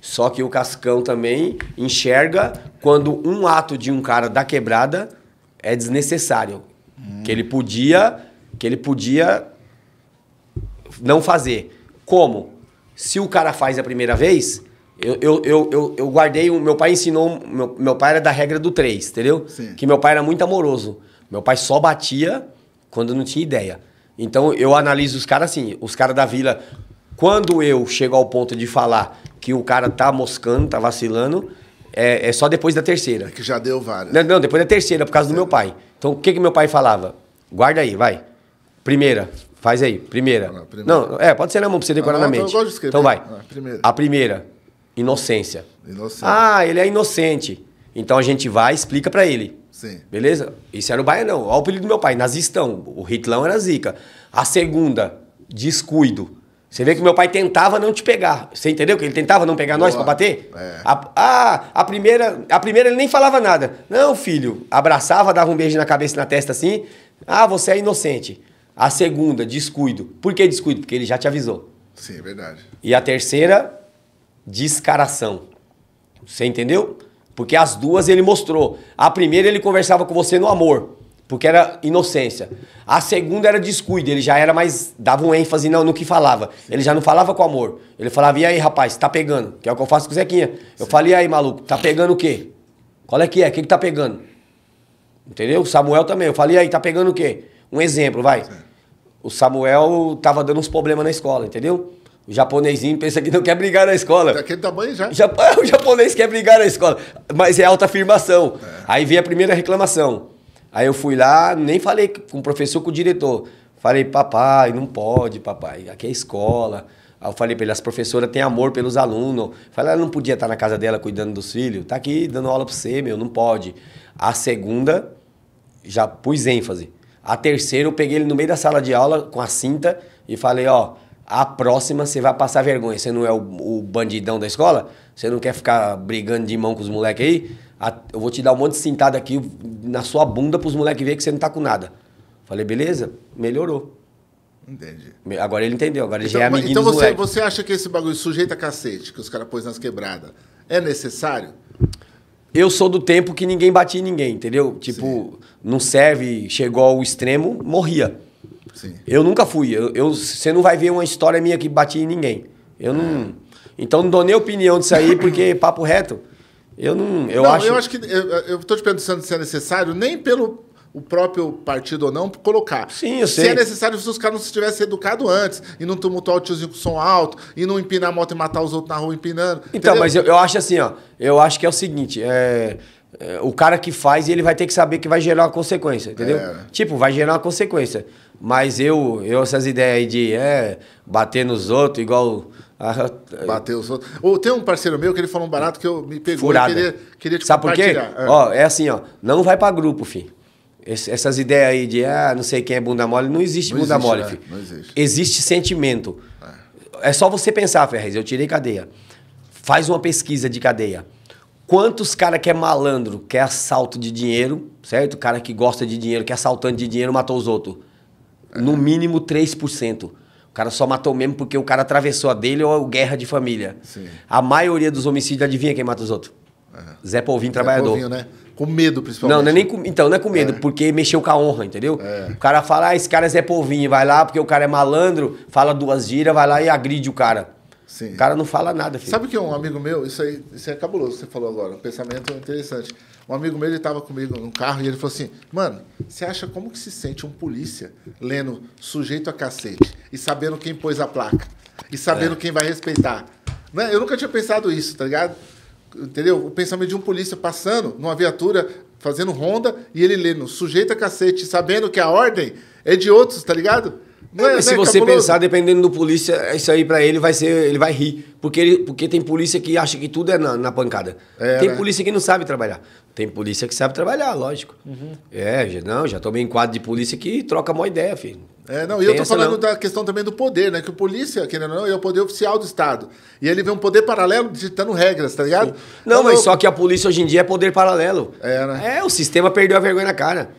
Só que o Cascão também enxerga quando um ato de um cara da quebrada é desnecessário. Hum. Que ele podia. Que ele podia não fazer. Como? Se o cara faz a primeira vez, eu, eu, eu, eu, eu guardei. O meu pai ensinou. Meu, meu pai era da regra do 3, entendeu? Sim. Que meu pai era muito amoroso. Meu pai só batia quando não tinha ideia. Então eu analiso os caras assim, os caras da vila. Quando eu chego ao ponto de falar que o cara tá moscando, tá vacilando, é, é só depois da terceira. É que já deu várias. Não, não, depois da terceira, por causa do meu pai. Então o que, que meu pai falava? Guarda aí, vai. Primeira, Faz aí, primeira. Não, primeira. não, é, pode ser na mão pra você decorar não, ah, na então mente. Eu gosto de escrever. Então vai. Ah, primeira. A primeira, inocência. Inocência. Ah, ele é inocente. Então a gente vai e explica para ele. Sim. Beleza? Isso era é o Baianão. Olha o apelido do meu pai, nazistão. O Ritlão era zica. A segunda, descuido. Você vê que meu pai tentava não te pegar. Você entendeu que ele tentava não pegar Boa. nós para bater? É. A, ah, a primeira, a primeira ele nem falava nada. Não, filho. Abraçava, dava um beijo na cabeça e na testa assim. Ah, você é inocente. A segunda, descuido. Por que descuido? Porque ele já te avisou. Sim, é verdade. E a terceira, descaração. Você entendeu? Porque as duas ele mostrou. A primeira ele conversava com você no amor, porque era inocência. A segunda era descuido, ele já era mais. dava um ênfase no, no que falava. Ele já não falava com amor. Ele falava, e aí, rapaz, tá pegando? Que é o que eu faço com o Zequinha. Eu falei, e aí, maluco, tá pegando o quê? Qual é que é? O que, que tá pegando? Entendeu? Samuel também. Eu falei, e aí, tá pegando o quê? Um exemplo, vai. Sim o Samuel tava dando uns problemas na escola, entendeu? O japonesinho pensa que não quer brigar na escola. Daquele tá tamanho já. o japonês quer brigar na escola, mas é alta afirmação. É. Aí veio a primeira reclamação. Aí eu fui lá, nem falei com o professor, com o diretor. Falei, papai, não pode, papai, aqui é escola. Aí eu falei para ele, as professoras têm amor pelos alunos. Falei, ela não podia estar tá na casa dela cuidando dos filhos. Tá aqui dando aula para você, meu, não pode. A segunda, já pus ênfase. A terceira eu peguei ele no meio da sala de aula com a cinta e falei, ó, a próxima você vai passar vergonha. Você não é o, o bandidão da escola? Você não quer ficar brigando de mão com os moleques aí? A, eu vou te dar um monte de cintada aqui na sua bunda para os moleques verem que você não tá com nada. Falei, beleza? Melhorou. Entendi. Agora ele entendeu, agora ele então, já é amiguinho Então você, você acha que esse bagulho sujeita a cacete que os caras pôs nas quebradas é necessário? eu sou do tempo que ninguém batia em ninguém, entendeu? Tipo, Sim. não serve, chegou ao extremo, morria. Sim. Eu nunca fui. Eu, você não vai ver uma história minha que batia em ninguém. Eu é. não. Então não dou nem opinião disso aí, porque é papo reto. Eu não. Eu não, acho. Eu acho que. Eu, eu tô te pensando se é necessário, nem pelo, o próprio partido ou não colocar. Sim, eu sei. Se é necessário, se os caras não se tivessem educado antes, e não tumultuar o tiozinho com som alto, e não empinar a moto e matar os outros na rua empinando. Então, entendeu? mas eu, eu, acho assim, ó. Eu acho que é o seguinte, é, é o cara que faz, ele vai ter que saber que vai gerar uma consequência, entendeu? É. Tipo, vai gerar uma consequência. Mas eu, eu essas ideias aí de é, bater nos outros, igual... A... Bater os outros. Ou tem um parceiro meu que ele falou um barato que eu me pegou Furada. e queria, queria te Sabe por quê? É. Ó, é assim, ó. Não vai pra grupo, filho. Essas ideias aí de, ah, não sei quem é bunda mole, não existe não bunda existe, mole, é, filho. Não existe. Existe sentimento. É. é só você pensar, Ferrez, eu tirei cadeia. Faz uma pesquisa de cadeia. Quantos cara que é malandro, que é assalto de dinheiro, certo? Cara que gosta de dinheiro, que é assaltante de dinheiro, matou os outros. É. No mínimo 3%. O cara só matou mesmo porque o cara atravessou a dele ou a guerra de família. Sim. A maioria dos homicídios, adivinha quem mata os outros? É. Zé Polvinho, Zé trabalhador. Polvinho, né? Com medo, principalmente. Não, não é nem com, então, não é com medo, é. porque mexeu com a honra, entendeu? É. O cara fala, ah, esse cara é Zé Polvinho, vai lá porque o cara é malandro, fala duas giras, vai lá e agride o cara. Sim. O cara não fala nada, filho. Sabe que um amigo meu, isso aí isso é cabuloso você falou agora, um pensamento interessante. Um amigo meu, ele estava comigo no carro e ele falou assim, mano, você acha como que se sente um polícia lendo sujeito a cacete e sabendo quem pôs a placa e sabendo é. quem vai respeitar? Né? Eu nunca tinha pensado isso, tá ligado? entendeu? O pensamento de um polícia passando numa viatura, fazendo ronda, e ele lendo sujeita cacete, sabendo que a ordem é de outros, tá ligado? Não é, é mas né, se você cabuloso. pensar, dependendo do polícia, isso aí pra ele vai ser. Ele vai rir. Porque, ele, porque tem polícia que acha que tudo é na, na pancada. É, tem né? polícia que não sabe trabalhar. Tem polícia que sabe trabalhar, lógico. Uhum. É, não, já tomei em quadro de polícia que troca mó ideia, filho. É, não, e eu tô falando não. da questão também do poder, né? Que o polícia, querendo ou não, é o poder oficial do Estado. E ele vê um poder paralelo digitando regras, tá ligado? Sim. Não, então, mas eu... só que a polícia hoje em dia é poder paralelo. É, né? É, o sistema perdeu a vergonha na cara.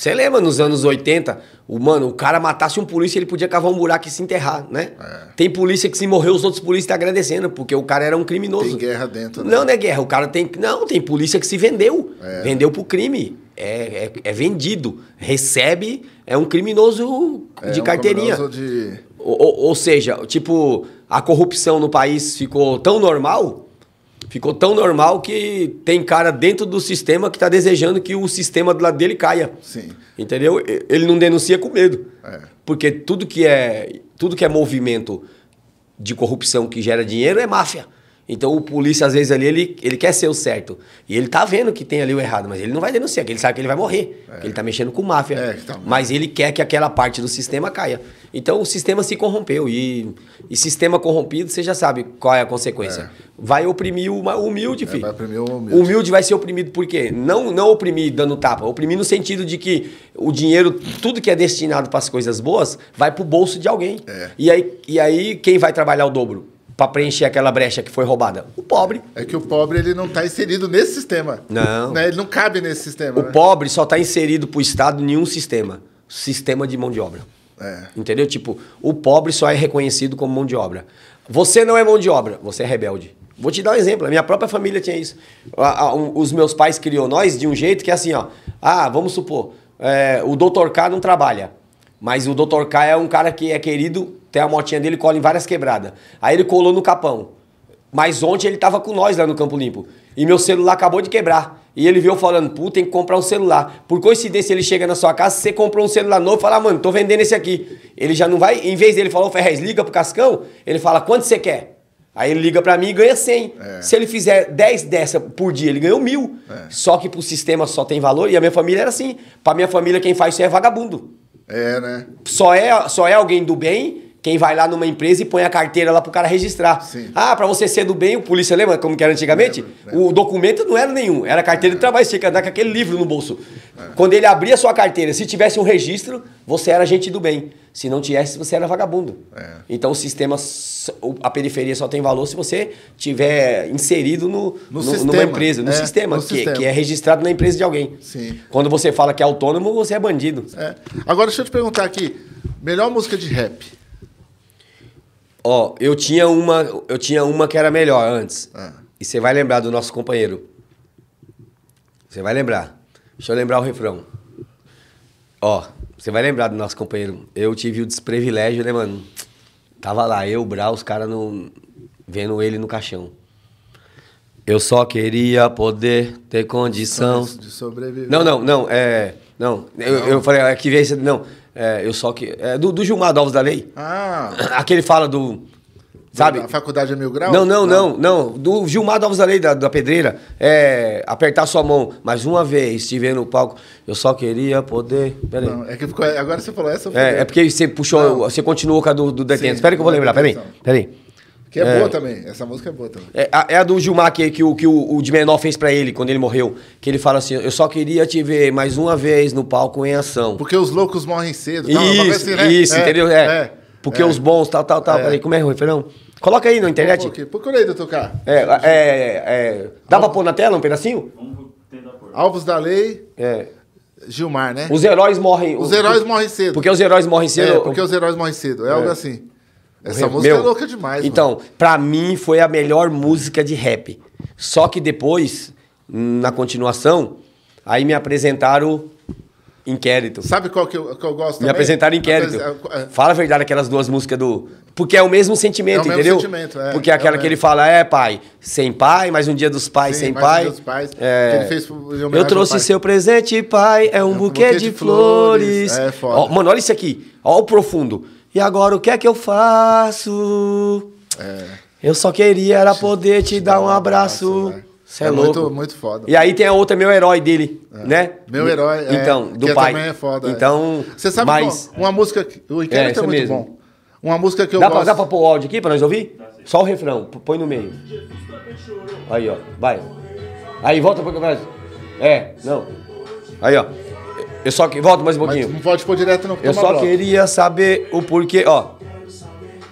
Você lembra nos anos 80, o, mano, o cara matasse um polícia, ele podia cavar um buraco e se enterrar, né? É. Tem polícia que se morreu, os outros polícias estão tá agradecendo, porque o cara era um criminoso. Tem guerra dentro, né? Não, não é guerra. O cara tem. Não, tem polícia que se vendeu. É. Vendeu pro crime. É, é, é, vendido. Recebe, é um criminoso é, de um carteirinha. Criminoso de... Ou, ou, ou seja, tipo, a corrupção no país ficou tão normal ficou tão normal que tem cara dentro do sistema que está desejando que o sistema do lado dele caia. Sim. Entendeu? Ele não denuncia com medo. É. Porque tudo que é, tudo que é movimento de corrupção que gera dinheiro é máfia. Então o polícia, às vezes, ali, ele, ele quer ser o certo. E ele tá vendo que tem ali o errado, mas ele não vai denunciar, que ele sabe que ele vai morrer. É. Que ele tá mexendo com máfia. É, então. Mas ele quer que aquela parte do sistema caia. Então o sistema se corrompeu e, e sistema corrompido, você já sabe qual é a consequência. É. Vai oprimir o humilde, é, filho. É, vai oprimir o humilde. humilde vai ser oprimido por quê? Não, não oprimir dando tapa, oprimir no sentido de que o dinheiro, tudo que é destinado para as coisas boas, vai para o bolso de alguém. É. E, aí, e aí quem vai trabalhar o dobro? para preencher aquela brecha que foi roubada? O pobre. É que o pobre ele não está inserido nesse sistema. Não. Né? Ele não cabe nesse sistema. O né? pobre só está inserido para o Estado em um sistema. Sistema de mão de obra. É. Entendeu? Tipo, o pobre só é reconhecido como mão de obra. Você não é mão de obra, você é rebelde. Vou te dar um exemplo. A minha própria família tinha isso. os meus pais criou nós de um jeito que é assim, ó. Ah, vamos supor, é, o Dr. K não trabalha. Mas o Dr. K é um cara que é querido, tem a motinha dele, cola em várias quebradas. Aí ele colou no capão. Mas ontem ele estava com nós lá no Campo Limpo e meu celular acabou de quebrar. E ele viu falando, puta, tem que comprar um celular. Por coincidência, ele chega na sua casa, você comprou um celular novo e fala, ah, mano, tô vendendo esse aqui. Ele já não vai, em vez dele falar, Ferrez, liga pro Cascão, ele fala, quanto você quer? Aí ele liga para mim e ganha 100. É. Se ele fizer 10 dessa por dia, ele ganhou mil. É. Só que pro sistema só tem valor. E a minha família era assim. Pra minha família, quem faz isso é vagabundo. É, né? Só é, só é alguém do bem quem vai lá numa empresa e põe a carteira lá pro cara registrar. Sim. Ah, para você ser do bem, o polícia lembra como que era antigamente? Lembra, lembra. O documento não era nenhum, era carteira de trabalho, você tinha que andar com aquele livro no bolso. É. Quando ele abria a sua carteira, se tivesse um registro, você era gente do bem. Se não tivesse, você era vagabundo. É. Então o sistema, a periferia só tem valor se você tiver inserido no, no, no sistema, numa empresa, no, é, sistema, no que, sistema, que, é registrado na empresa de alguém. Sim. Quando você fala que é autônomo, você é bandido. É. Agora deixa eu te perguntar aqui, melhor música de rap? Ó, eu tinha uma, eu tinha uma que era melhor antes. Ah. E você vai lembrar do nosso companheiro. Você vai lembrar. Deixa eu lembrar o refrão. Ó, você vai lembrar do nosso companheiro. Eu tive o desprivilégio, né, mano? Tava lá, eu, Brau, os caras no... vendo ele no caixão. Eu só queria poder ter condição. De sobreviver. Não, não, não. É, não, eu, não. eu falei, é que vem. Não, é, eu só que. É, do, do Gilmar Alves da Lei. Ah. Aquele fala do. Sabe? A faculdade é mil graus? Não, não, não, não. Do Gilmar Alves da Lei, da, da Pedreira, é apertar sua mão. Mais uma vez, estiver no palco, eu só queria poder. Pera aí. Não, é que ficou, agora você falou essa. É, é porque você puxou, não. você continuou com a do, do Detento. Espera que eu vou lembrar, peraí. Então. Peraí. Que é, é, boa também. Essa música é boa também. É, a, é a do Gilmar que, que, o, que o, o menor fez para ele quando ele morreu. Que ele fala assim: Eu só queria te ver mais uma vez no palco em ação. Porque os loucos morrem cedo. Isso, assim, né? isso, é, entendeu? É. é porque é. os bons, tal, tal, tal. É. Falei, como é o refrão? Coloca aí na internet. Procurei de aí, doutor É, é, Dá Alvos. pra pôr na tela um pedacinho? Vamos tentar Alvos da Lei. É. Gilmar, né? Os heróis morrem. Os heróis morrem cedo. Porque os heróis morrem cedo. É, porque os heróis morrem cedo. É, algo assim. Essa Meu, música é louca demais. Então, mano. pra mim foi a melhor música de rap. Só que depois, na continuação, aí me apresentaram Inquérito. Sabe qual que eu, que eu gosto? Me apresentaram Inquérito. É, é. Fala a verdade, aquelas duas músicas do. Porque é o mesmo sentimento, é o entendeu? Mesmo sentimento, é, Porque é, é aquela que ele fala, é pai, sem pai, mais um dia dos pais, Sim, sem pai. Um dos pais, é... fez, eu trouxe seu presente, pai, é um, é um buquê, buquê, de, de flores. flores. É, foda. Ó, mano, olha isso aqui. Olha o profundo. E agora o que é que eu faço? É. Eu só queria era poder te, te dar um abraço. Né? é, é, louco. Muito, muito foda. E aí tem a outra, meu herói dele, é. né? Meu herói. É, então, é, do que pai. também é foda. É. Então, Você sabe mas... uma música... Que, o Inquérito é, isso é muito mesmo. bom. Uma música que eu dá gosto... Pra, dá pra pôr o áudio aqui pra nós ouvir? Só o refrão. Põe no meio. Tá aí, ó. Vai. Aí, volta pra... É, não. Aí, ó. Eu só que. Volta mais um pouquinho. Mas não pode pôr direto, não. Eu só bloco. queria saber o porquê, ó.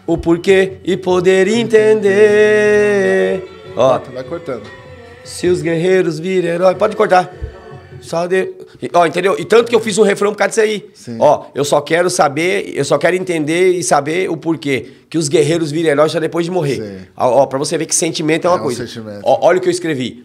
O porquê e poder entender. Ó. vai cortando. Se os guerreiros virem herói. Pode cortar. Só de. Ó, entendeu? E tanto que eu fiz um refrão por causa disso aí. Sim. Ó, eu só quero saber, eu só quero entender e saber o porquê. Que os guerreiros viram heróis só depois de morrer. Sim. Ó, ó, pra você ver que sentimento é uma é coisa. sentimento. Ó, olha o que eu escrevi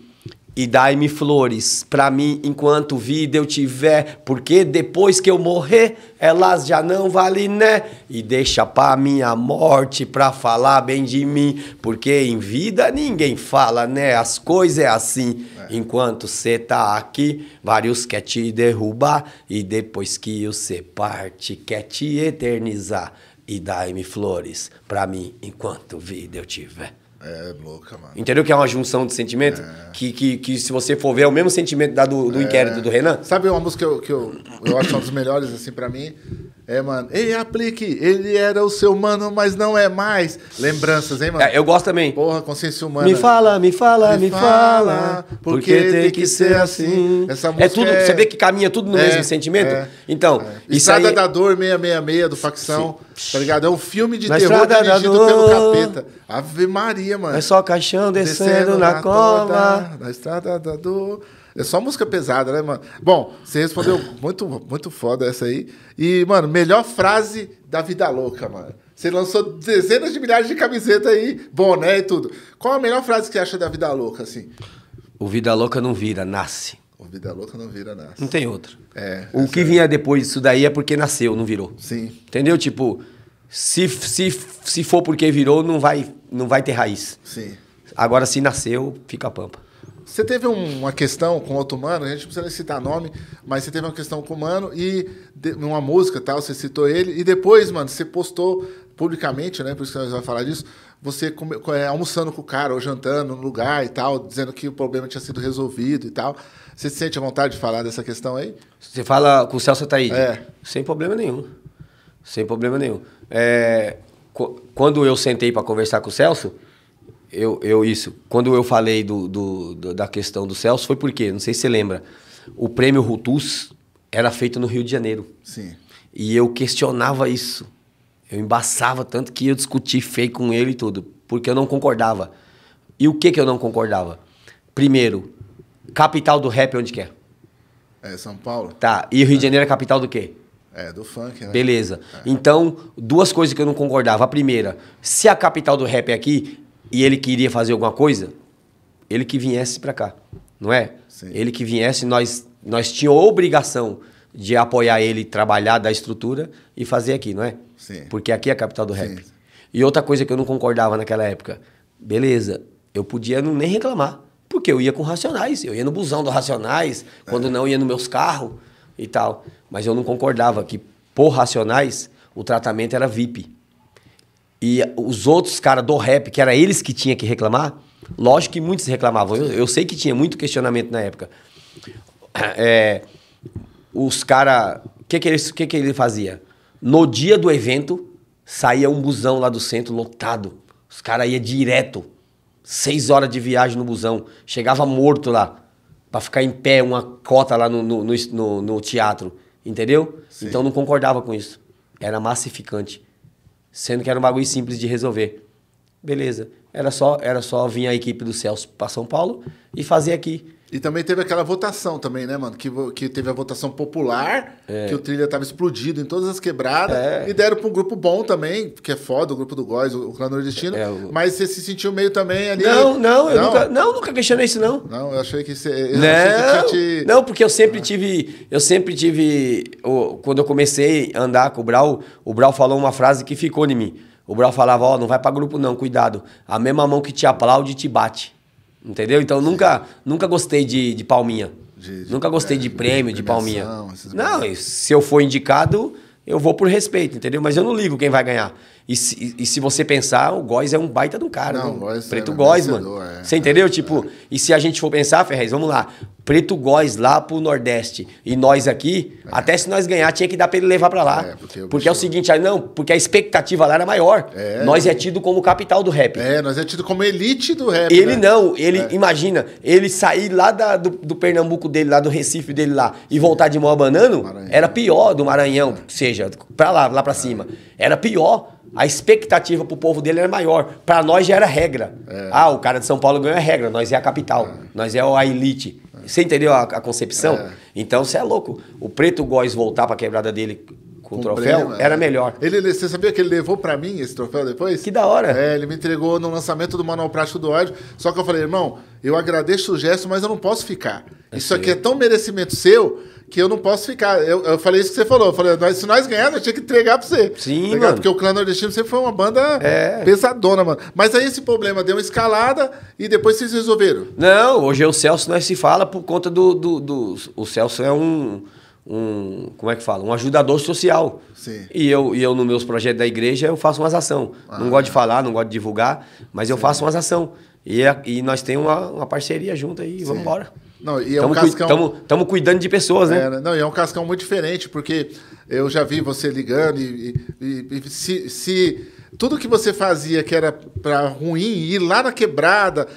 e dai-me flores para mim enquanto vida eu tiver, porque depois que eu morrer, elas já não valem, né? E deixa pra minha morte pra falar bem de mim, porque em vida ninguém fala, né? As coisas é assim. É. Enquanto cê tá aqui, vários quer te derrubar, e depois que você parte, quer te eternizar. E dai-me flores pra mim enquanto vida eu tiver. É, louca, mano. Entendeu que é uma junção de sentimento? É. Que, que, que se você for ver, é o mesmo sentimento da do, do é. inquérito do Renan. Sabe uma música que eu, que eu, eu acho uma dos melhores, assim, pra mim? É, mano. Ei, aplique! Ele era o seu mano, mas não é mais. Lembranças, hein, mano? É, eu gosto também. Porra, consciência humana. Me fala, me fala, me, me fala, Porque, porque tem que ser assim. assim. Essa é música é tudo. É... Você vê que caminha tudo no é, mesmo sentimento? É, então, é. isso Estrada aí... da Dor 666 do Facção. Sim. Tá ligado? É um filme de na terror dirigido dor, pelo capeta. Ave Maria, mano. É só caixão descendo, descendo na, na cova. na Estrada da Dor. É só música pesada, né, mano? Bom, você respondeu muito, muito foda essa aí. E, mano, melhor frase da vida louca, mano. Você lançou dezenas de milhares de camisetas aí, boné e tudo. Qual a melhor frase que você acha da vida louca, assim? O vida louca não vira, nasce. O vida louca não vira, nasce. Não tem outra. É, o que é. vinha depois disso daí é porque nasceu, não virou. Sim. Entendeu? Tipo, se, se, se for porque virou, não vai, não vai ter raiz. Sim. Agora, se nasceu, fica a pampa. Você teve uma questão com outro mano, a gente não precisa citar nome, mas você teve uma questão com o mano e de, música tal, você citou ele, e depois, mano, você postou publicamente, né? Por isso que nós vamos falar disso, você come, é, almoçando com o cara ou jantando no lugar e tal, dizendo que o problema tinha sido resolvido e tal. Você se sente à vontade de falar dessa questão aí? Você fala com o Celso Taíde? Tá é. Sem problema nenhum. Sem problema nenhum. É, quando eu sentei para conversar com o Celso, eu, eu isso. Quando eu falei do, do, do, da questão do Celso, foi porque, não sei se você lembra, o prêmio Rutus era feito no Rio de Janeiro. Sim. E eu questionava isso. Eu embaçava tanto que eu discuti feio com ele e tudo, porque eu não concordava. E o que que eu não concordava? Primeiro, capital do rap onde quer. É? é São Paulo. Tá, e Rio é. de Janeiro é capital do quê? É, do funk, né? Beleza. É. Então, duas coisas que eu não concordava. A primeira, se a capital do rap é aqui, e ele queria fazer alguma coisa, ele que viesse para cá, não é? Sim. Ele que viesse, nós, nós tinha obrigação de apoiar ele, trabalhar da estrutura e fazer aqui, não é? Sim. Porque aqui é a capital do rap. Sim. E outra coisa que eu não concordava naquela época, beleza, eu podia não nem reclamar, porque eu ia com Racionais, eu ia no busão do Racionais, é. quando é. não ia nos meus carros e tal. Mas eu não concordava que, por Racionais, o tratamento era VIP. E os outros caras do rap, que era eles que tinha que reclamar, lógico que muitos reclamavam. Eu, eu sei que tinha muito questionamento na época. É, os caras. O que, que, eles, que, que ele fazia? No dia do evento, saía um busão lá do centro lotado. Os caras iam direto. Seis horas de viagem no busão. Chegava morto lá. para ficar em pé uma cota lá no, no, no, no teatro. Entendeu? Sim. Então não concordava com isso. Era massificante sendo que era um bagulho simples de resolver. Beleza. Era só, era só vir a equipe do Celso para São Paulo e fazer aqui. E também teve aquela votação também, né, mano? Que, que teve a votação popular, é. que o trilha tava explodido em todas as quebradas. É. E deram pra um grupo bom também, que é foda, o grupo do Góis, o Clã Nordestino. É, o... Mas você se sentiu meio também ali... Não, não, eu não. nunca, não, nunca questionei isso, não. Não, eu achei que você... Eu não, que te... não, porque eu sempre tive... Eu sempre tive... Quando eu comecei a andar com o Brau, o Brau falou uma frase que ficou em mim. O Brau falava, ó, oh, não vai pra grupo não, cuidado. A mesma mão que te aplaude te bate. Entendeu? Então nunca, nunca gostei de, de palminha. De, de nunca gostei de, é, prêmio, de, palminha. Não, se eu for indicado, eu vou por respeito, entendeu? Mas eu não ligo quem vai ganhar. E se, e se você pensar, o Góis é um baita de um cara. Não, né? Góis é Preto é, Góis, mano. É, você entendeu? É, tipo, e se a gente for pensar, Ferrez, vamos lá. Preto Góis lá pro Nordeste e nós aqui, é. até se nós ganhar, tinha que dar pra ele levar pra lá. É, porque, porque é o seguinte, aí, não, porque a expectativa lá era maior. nós é tido como capital do rap. É, nós é tido como elite do rap. Ele né? não, ele, imagina, ele sair lá da, do, do, Pernambuco dele, lá do Recife dele lá, e voltar de mó banano era pior do Maranhão, seja, pra lá, lá pra cima. Era pior a expectativa para o povo dele era maior. Para nós já era regra. É. Ah, o cara de São Paulo ganhou é regra, nós é a capital, é. nós é a elite. Você entendeu a, a concepção? É. Então você é louco. O preto góis voltar para a quebrada dele com, com o troféu, era é. melhor. Ele, você sabia que ele levou para mim esse troféu depois? Que da hora. É, ele me entregou no lançamento do Manual Prático do Ódio. Só que eu falei, irmão, eu agradeço o gesto, mas eu não posso ficar. É isso sim. aqui é tão merecimento seu que eu não posso ficar. Eu, eu falei isso que você falou. Eu falei, nós, se nós ganharmos, eu tinha que entregar para você. Sim, tá Porque o Clã Nordestino sempre foi uma banda é. pesadona, mano. Mas aí esse problema deu uma escalada e depois vocês resolveram. Não, hoje é o Celso, nós se fala por conta do... do, do o Celso é um um como é que fala? Um ajudador social. Sim. E eu, e eu nos meus projetos da igreja, eu faço umas ação. Ah, não gosto é. de falar, não gosto de divulgar, mas Sim. eu faço umas ação. E, é, e nós temos uma, uma parceria junto aí, vamos embora. Não, e é tamo, um cascão. Estamos cuidando de pessoas, né? É, né? não, e é um cascão muito diferente, porque eu já vi você ligando e, e, e se, se tudo que você fazia que era para ruim, ir lá na quebrada,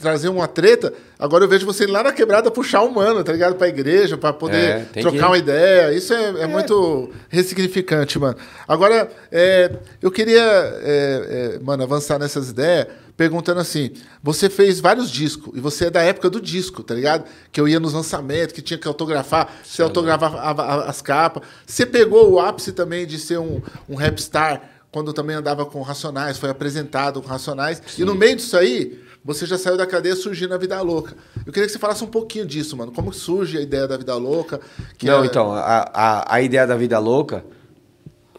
trazer uma treta, agora eu vejo você lá na quebrada puxar o mano, tá ligado? Pra igreja, para poder é, trocar que... uma ideia. Isso é, é, é, muito ressignificante, mano. Agora, é, eu queria, é, é, mano, avançar nessas ideias, perguntando assim: você fez vários discos, e você é da época do disco, tá ligado? Que eu ia nos lançamentos, que tinha que autografar, você autografava as capas. Você pegou o ápice também de ser um, um rapstar, quando também andava com Racionais, foi apresentado com Racionais. Sim. E no meio disso aí você já saiu da cadeia surgindo a Vida Louca. Eu queria que você falasse um pouquinho disso, mano. Como surge a ideia da Vida Louca? Não, é... então, a, a, a, ideia da Vida Louca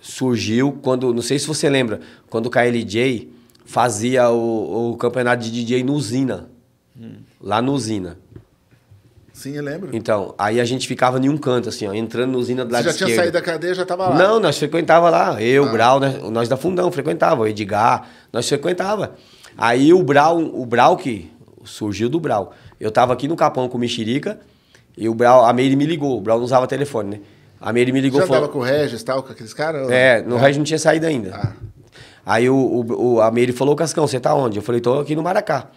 surgiu quando, não sei se você lembra, quando o KLJ fazia o, o campeonato de DJ no Usina. Hum. Lá no Usina. Sim, eu lembro. Então, aí a gente ficava em um canto, assim, ó, entrando no usina do lado Você já tinha saído da cadeia, já tava lá? Não, nós frequentava lá. Eu, ah. Grau, nós da Fundão frequentava, o Edgar, nós frequentava. Aí o Brau, o Brau que surgiu do Brau. Eu tava aqui no Capão com o Mexerica e o Brau, a Meire me ligou. O Brau não usava telefone, né? A Meire me ligou. Já falou, tava com o Regis tal, com aqueles caras? É, no é. Regis não tinha saído ainda. Ah. Aí o, o, o, a Meire falou, Cascão, você tá onde? Eu falei, tô aqui no Maracá.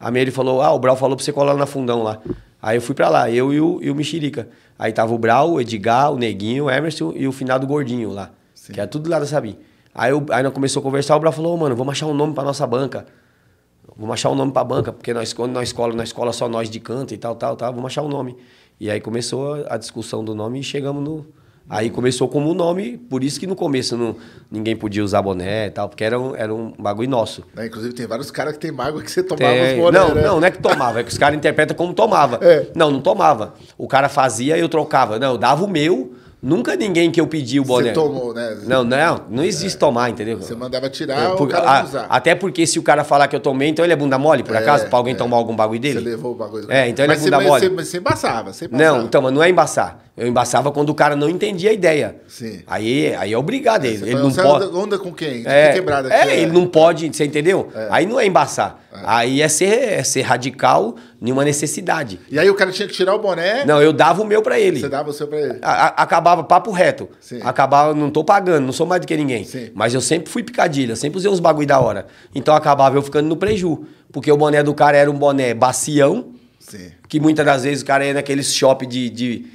A Meire falou, ah, o Brau falou pra você colar na fundão lá. Aí eu fui pra lá, eu e o, e o Mexerica. Aí tava o Brau, o Edgar, o Neguinho, o Emerson e o finado Gordinho lá. Sim. Que é tudo lá da Sabim. Aí, eu, aí nós começou a conversar, o Brau falou, oh, mano, vamos achar um nome pra nossa banca. Vamos achar um nome pra banca, porque nós, quando na escola, na escola só nós de canto e tal, tal, tal, vamos achar um nome. E aí começou a discussão do nome e chegamos no. Aí começou como nome, por isso que no começo não, ninguém podia usar boné e tal, porque era um, era um bagulho nosso. É, inclusive tem vários caras que tem mágoa que você tomava tem... os boné. Não, né? não, não é que tomava, é que os caras interpretam como tomava. É. Não, não tomava. O cara fazia, eu trocava. Não, eu dava o meu, Nunca ninguém que eu pedi o boné. Você tomou, né? Não, não, não é. existe é. tomar, entendeu? Você mandava tirar Por, o cara a, usar. Até porque se o cara falar que eu tomei, então ele é bunda mole, por é, acaso, pra alguém é. tomar algum bagulho dele? Você levou o bagulho dele. É, então ele é mas é bunda você, mole. Mas você, embaçava, você embaçava. Não, então, mas não é embaçar. Eu embaçava quando o cara não entendia a ideia. Sim. Aí, aí é obrigado é, ele. ele não pode... Anda, anda, com quem? é, que quebrada que é, ele não pode, você entendeu? Aí não é embaçar. Aí é ser, é ser radical nenhuma necessidade. E aí o cara tinha que tirar o boné? Não, eu dava o meu para ele. Você dava o seu para ele? A, acabava papo reto. Sim. Acabava, não tô pagando, não sou mais do que ninguém. Sim. Mas eu sempre fui picadilha, sempre usei uns bagulho da hora. Então acabava eu ficando no preju, porque o boné do cara era um boné bacião, Sim. que muitas das vezes o cara ia naqueles shopping de, de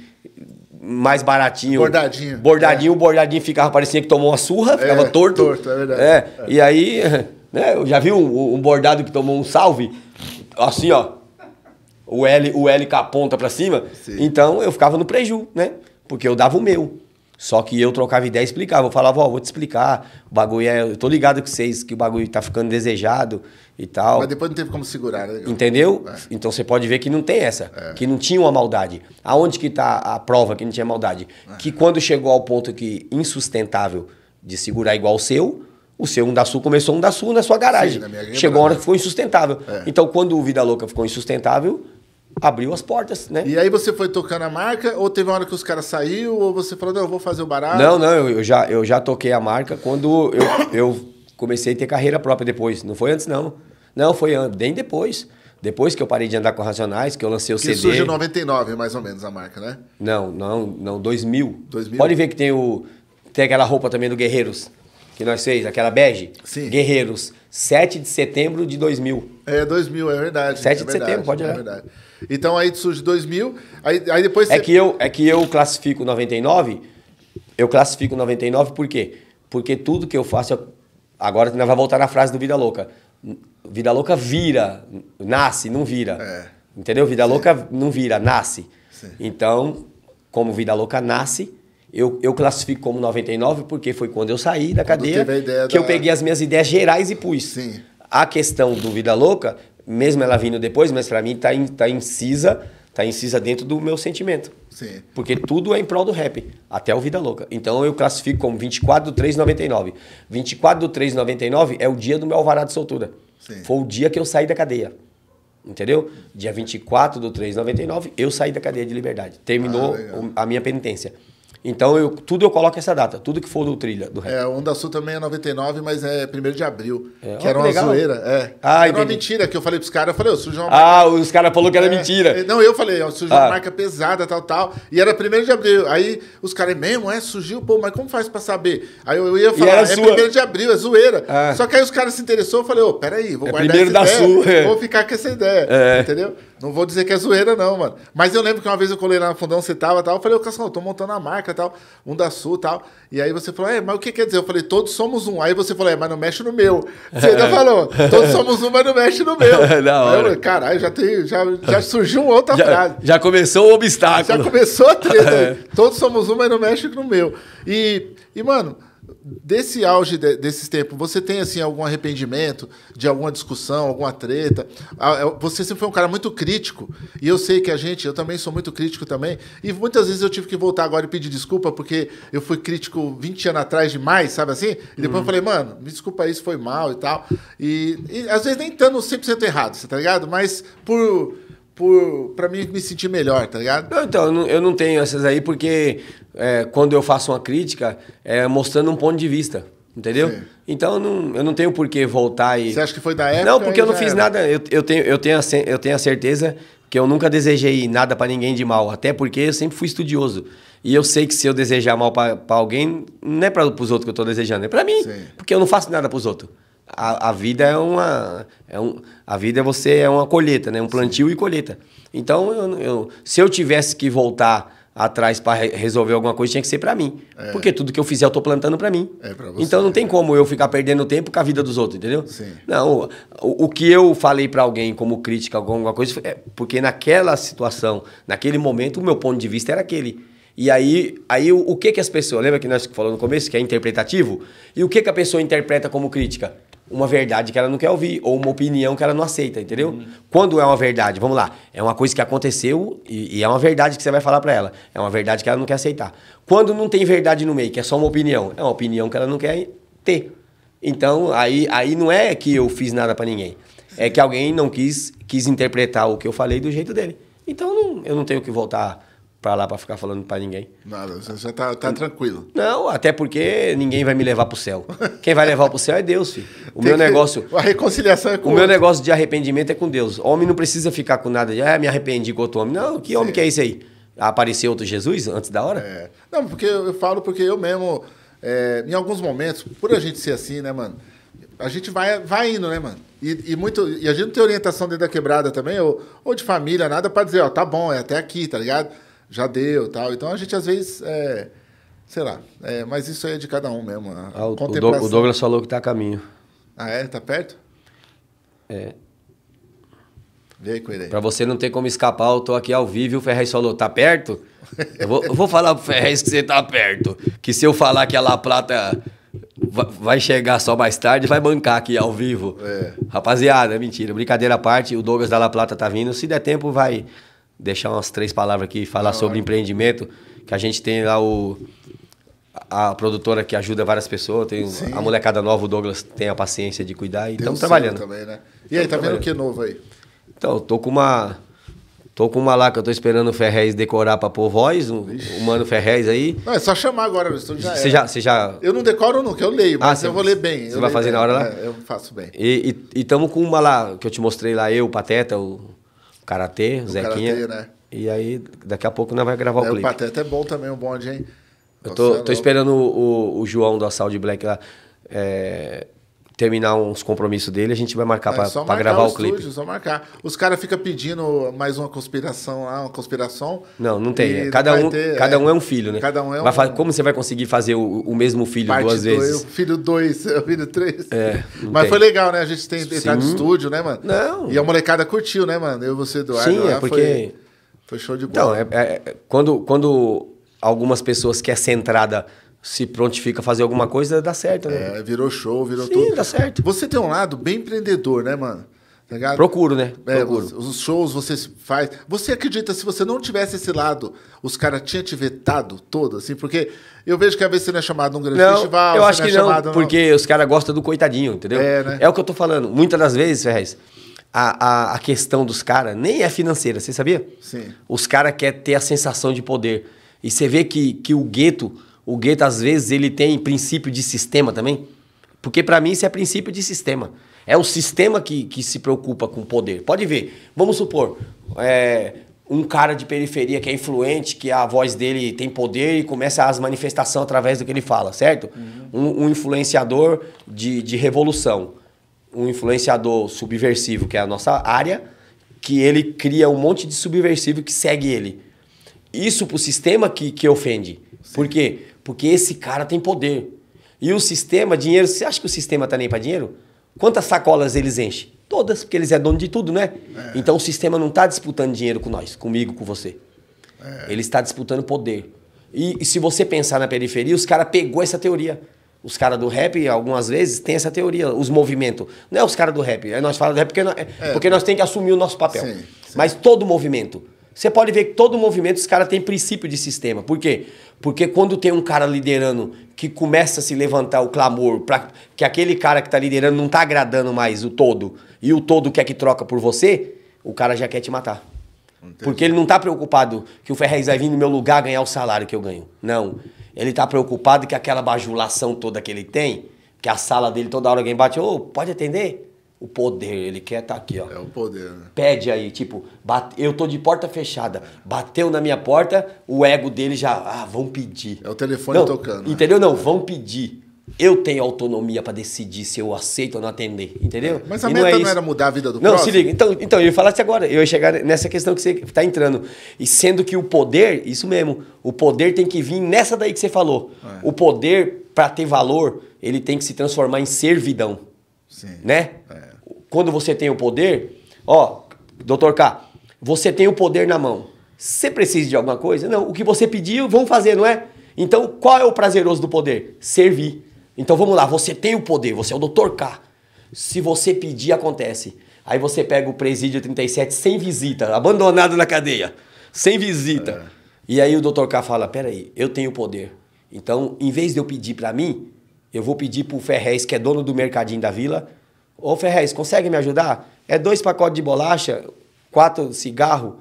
mais baratinho. Bordadinho. Bordadinho, é. bordadinho ficava, parecia que tomou uma surra, é, ficava é, torto. Torto, é verdade. É, é. E aí, né, eu já vi um, um bordado que tomou um salve, assim, ó o L, o L com a ponta para cima. Sim. Então eu ficava no preju, né? Porque eu dava o meu. Só que eu trocava ideia e explicava. Eu falava, ó, oh, vou te explicar. O bagulho é. Eu tô ligado com vocês que o bagulho tá ficando desejado e tal. Mas depois não teve como segurar, né? Entendeu? É. Então você pode ver que não tem essa. É. Que não tinha uma maldade. Aonde que tá a prova que não tinha maldade? É. Que quando chegou ao ponto que insustentável de segurar igual o seu, o seu um da sul começou um da sul na sua garagem. Sim, na chegou uma hora né? que ficou insustentável. É. Então quando o Vida Louca ficou insustentável, abriu as portas, né? E aí você foi tocando a marca, ou teve uma hora que os caras saíram, ou você falou, não, eu vou fazer o barato? Não, não, eu, já, eu já toquei a marca quando eu, eu comecei a ter carreira própria depois. Não foi antes, não. Não, foi bem depois. Depois que eu parei de andar com Racionais, que eu lancei o que CD. surgiu em 99, mais ou menos, a marca, né? Não, não, não, 2000. 2000. Pode ver que tem o tem aquela roupa também do Guerreiros, que nós fez, aquela bege. Sim. Guerreiros, 7 de setembro de 2000. É, 2000, é verdade. 7 é de verdade, setembro, pode é olhar. É verdade. Então aí surge 2000, aí, aí depois... É você... É, que eu, é que eu classifico 99, eu classifico 99 por quê? Porque tudo que eu faço... Eu... Agora nós vai voltar na frase do Vida Louca. Vida Louca vira, nasce, não vira. É. Entendeu? Vida Sim. Louca não vira, nasce. Sim. Então, como Vida Louca nasce, eu, eu classifico como 99 porque foi quando eu saí da quando cadeia que da... eu peguei as minhas ideias gerais e pus. Sim. A questão do Vida Louca mesmo ela vindo depois, mas para mim tá, in, tá incisa, tá incisa dentro do meu sentimento. Sim. Porque tudo é em prol do rap, até o Vida Louca. Então eu classifico como 24 do 3,99. 24 do 3,99 é o dia do meu alvará de soltura. Sim. Foi o dia que eu saí da cadeia. Entendeu? Dia 24 do 3,99 eu saí da cadeia de liberdade. Terminou ah, a minha penitência. Então, eu, tudo eu coloco essa data, tudo que for do trilha, do rap. É, o Onda Sul também é 99, mas é 1 de abril, é, que ó, era uma legal. zoeira. É. Ah, era entendi. uma mentira que eu falei pros caras, eu falei, eu surgiu uma ah, marca. Ah, os caras falaram que era é. mentira. É, não, eu falei, ó, surgiu ah. uma marca pesada, tal, tal, e era 1 de abril. Aí os caras, mesmo, é, surgiu, pô, mas como faz pra saber? Aí eu, eu ia falar, é 1 de abril, é zoeira. Ah. Só que aí os caras se interessou, eu falei, ô, oh, peraí, vou é guardar primeiro essa da ideia, Sul, é. vou ficar com essa ideia, é. entendeu? Não vou dizer que é zoeira, não, mano. Mas eu lembro que uma vez eu colei lá no fundão, você tava tal. Eu falei, ô Cascão, eu tô montando a marca tal, um da Sul tal. E aí você falou, é, mas o que quer dizer? Eu falei, todos somos um. Aí você falou, é, mas não mexe no meu. Você ainda falou, todos somos um, mas não mexe no meu. Caralho, já, tem, já, já surgiu uma outra já, frase. Já começou o obstáculo. Já começou a treta. É. Todos somos um, mas não mexe no meu. E, e mano desse auge de, desses tempos, você tem assim algum arrependimento de alguma discussão, alguma treta? Ah, é, você sempre foi um cara muito crítico e eu sei que a gente, eu também sou muito crítico também. E muitas vezes eu tive que voltar agora e pedir desculpa porque eu fui crítico 20 anos atrás demais, sabe assim? E depois eu uhum. falei, mano, me desculpa isso foi mal e tal. E, e às vezes nem estando 100% errado, você tá ligado? Mas por por para mim me sentir melhor, tá ligado? Não, então, eu não, eu não tenho essas aí porque é, quando eu faço uma crítica, é mostrando um ponto de vista. Entendeu? Sim. Então eu não, eu não tenho por que voltar e. Você acha que foi da época? Não, porque eu não fiz era. nada. Eu, eu, tenho, eu, tenho a, eu tenho a certeza que eu nunca desejei nada para ninguém de mal. Até porque eu sempre fui estudioso. E eu sei que se eu desejar mal para alguém, não é para os outros que eu estou desejando, é para mim. Sim. Porque eu não faço nada para os outros. A, a, vida é uma. É um, a vida é você é uma colheita, né? Um plantio Sim. e colheita. Então, eu, eu, se eu tivesse que voltar atrás para resolver alguma coisa tinha que ser para mim. É. Porque tudo que eu fizer eu tô plantando para mim. É pra você, então não tem como eu ficar perdendo tempo com a vida dos outros, entendeu? Sim. Não, o, o que eu falei para alguém como crítica alguma coisa, é porque naquela situação, naquele momento, o meu ponto de vista era aquele. E aí, aí o, o que que as pessoas, lembra que nós falamos no começo que é interpretativo? E o que que a pessoa interpreta como crítica? uma verdade que ela não quer ouvir ou uma opinião que ela não aceita, entendeu? Uhum. Quando é uma verdade, vamos lá, é uma coisa que aconteceu e, e é uma verdade que você vai falar para ela, é uma verdade que ela não quer aceitar. Quando não tem verdade no meio, que é só uma opinião, é uma opinião que ela não quer ter. Então, aí, aí não é que eu fiz nada para ninguém. É que alguém não quis, quis interpretar o que eu falei do jeito dele. Então, não, eu não tenho que voltar para lá para ficar falando para ninguém. Nada, você tá, tá, tranquilo. Não, até porque ninguém vai me levar para o céu. Quem vai levar para o céu é Deus, filho. O Tem meu que... negócio. A reconciliação é com O outro. meu negócio de arrependimento é com Deus. Homem não precisa ficar com nada de, ah, me arrependi com outro homem. Não, que Sim. homem que é esse aí? Apareceu outro Jesus antes da hora? É. Não, porque eu falo porque eu mesmo, é, em alguns momentos, por a gente ser assim, né, mano? A gente vai, vai indo, né, mano? E, e, muito, e a gente não tem orientação dentro da quebrada também, ou, ou de família, nada, para dizer, ó, tá bom, é até aqui, tá ligado? já deu tal. Então a gente às vezes. É, sei lá. É, mas isso aí é de cada um mesmo. Ah, o, o, Douglas falou que está a caminho. Ah, é? Tá perto? É. Vem aí com ele aí. Pra você não ter como escapar, eu tô aqui ao vivo e o Ferrez falou, tá perto? Eu vou, eu vou falar pro Ferrez que você tá perto. Que se eu falar que a La Plata vai chegar só mais tarde, vai bancar aqui ao vivo. É. Rapaziada, é mentira, brincadeira à parte, o Douglas da La Plata tá vindo. Se der tempo, vai deixar umas três palavras aqui e falar claro. sobre empreendimento, que a gente tem lá o a produtora que ajuda várias pessoas, tem Sim. a molecada nova, o Douglas tem a paciência de cuidar e estamos trabalhando. Também, né? E aí, tá vendo o que novo aí? Então, tô com uma Tô com uma lá que eu tô esperando o Ferrez decorar pra pôr voz, o Mano Ferrez aí. Não, é só chamar agora no então estúdio já Você já, já... Eu não decoro nunca, eu leio, ah, mas ah, cê, eu vou ler bem. Você vai fazer bem. na hora lá? É, eu faço bem. E estamos com uma lá, que eu te mostrei lá, eu, o Pateta, o Karatê, no Zequinha. Karatê, né? E aí, daqui a pouco nós vai gravar Daí é, o clipe. O Pateta é bom também, um bonde, hein? Eu tô, é tô esperando o, o, João do Assalto de Black lá. É, terminar uns compromissos dele, a gente vai marcar é, para gravar o, o clipe. Estúdio, só marcar. Os caras ficam pedindo mais uma conspiração lá, uma conspiração. Não, não tem. Cada, não um, ter, cada é, um é um filho, né? Cada um é um. como você vai conseguir fazer o, o mesmo filho Parte duas dois, vezes? Filho dois, filho três. É, Mas tem. foi legal, né? A gente tem entrado tá no estúdio, né, mano? Não. E a molecada curtiu, né, mano? Eu, você, Eduardo. Sim, é porque... Foi, foi show de bola. então é, é, quando, quando algumas pessoas que é centrada se prontifica a fazer alguma coisa, dá certo, né? É, virou show, virou Sim, tudo. Sim, dá certo. Você tem um lado bem empreendedor, né, mano? Tá Procuro, né? É, Procuro. Os, os, shows você faz. Você acredita, se você não tivesse esse lado, os caras tinham te vetado todo, assim? Porque eu vejo que às vezes você não é chamado num grande não, festival. Eu acho é que não, é chamado, não, porque os caras gostam do coitadinho, entendeu? É, né? é o que eu tô falando. Muitas das vezes, Ferrez, a, a, a questão dos caras nem é financeira, você sabia? Sim. Os caras querem ter a sensação de poder. E você vê que, que o gueto o gueto, às vezes, ele tem princípio de sistema também. Porque para mim isso é princípio de sistema. É o sistema que, que se preocupa com poder. Pode ver. Vamos supor, é, um cara de periferia que é influente, que a voz dele tem poder e começa as manifestações através do que ele fala, certo? Uhum. Um, um, influenciador de, de revolução. Um influenciador subversivo, que é a nossa área, que ele cria um monte de subversivo que segue ele. Isso pro sistema que, que ofende. Sim. Por quê? Porque esse cara tem poder. E o sistema, dinheiro, você acha que o sistema tá nem para dinheiro? Quantas sacolas eles enchem? Todas, porque eles é dono de tudo, né? É. Então o sistema não está disputando dinheiro com nós, comigo, com você. É. Ele está disputando poder. E, e, se você pensar na periferia, os caras pegou essa teoria. Os caras do rap, algumas vezes, tem essa teoria, os movimentos. Não é os caras do rap, é nós falamos do rap porque, nós, é. é. porque nós temos que assumir o nosso papel. Sim, sim. Mas todo movimento. Você pode ver que todo movimento os caras têm princípio de sistema. Por quê? Porque quando tem um cara liderando que começa a se levantar o clamor, para que aquele cara que está liderando não está agradando mais o todo, e o todo quer que troca por você, o cara já quer te matar. Entendi. Porque ele não está preocupado que o Ferrez vai vir no meu lugar ganhar o salário que eu ganho. Não. Ele está preocupado que aquela bajulação toda que ele tem, que a sala dele toda hora alguém bate, ô, oh, pode atender? o poder, ele quer estar tá aqui, ó. É o poder, né? Pede aí, tipo, bate, eu tô de porta fechada. Bateu na minha porta, o ego dele já, ah, vão pedir. É o telefone não, tocando. Né? Entendeu? Não, vão pedir. Eu tenho autonomia para decidir se eu aceito ou não atender, entendeu? Mas a e meta não, é não era mudar a vida do não, próximo? Não, se liga. Então, então eu ia falar isso agora. Eu ia chegar nessa questão que você está entrando. E sendo que o poder, isso mesmo, o poder tem que vir nessa daí que você falou. É. O poder, para ter valor, ele tem que se transformar em servidão. Sim. Né? É quando você tem o poder, ó, doutor K, você tem o poder na mão. Você precisa de alguma coisa? Não, o que você pediu, vamos fazer, não é? Então, qual é o prazeroso do poder? Servir. Então vamos lá, você tem o poder, você é o doutor K. Se você pedir, acontece. Aí você pega o presídio 37 sem visita, abandonado na cadeia, sem visita. É. E aí o doutor K fala: peraí, eu tenho o poder. Então, em vez de eu pedir para mim, eu vou pedir pro Ferrez, que é dono do mercadinho da vila, Ô Ferrez, consegue me ajudar? É dois pacotes de bolacha, quatro cigarro.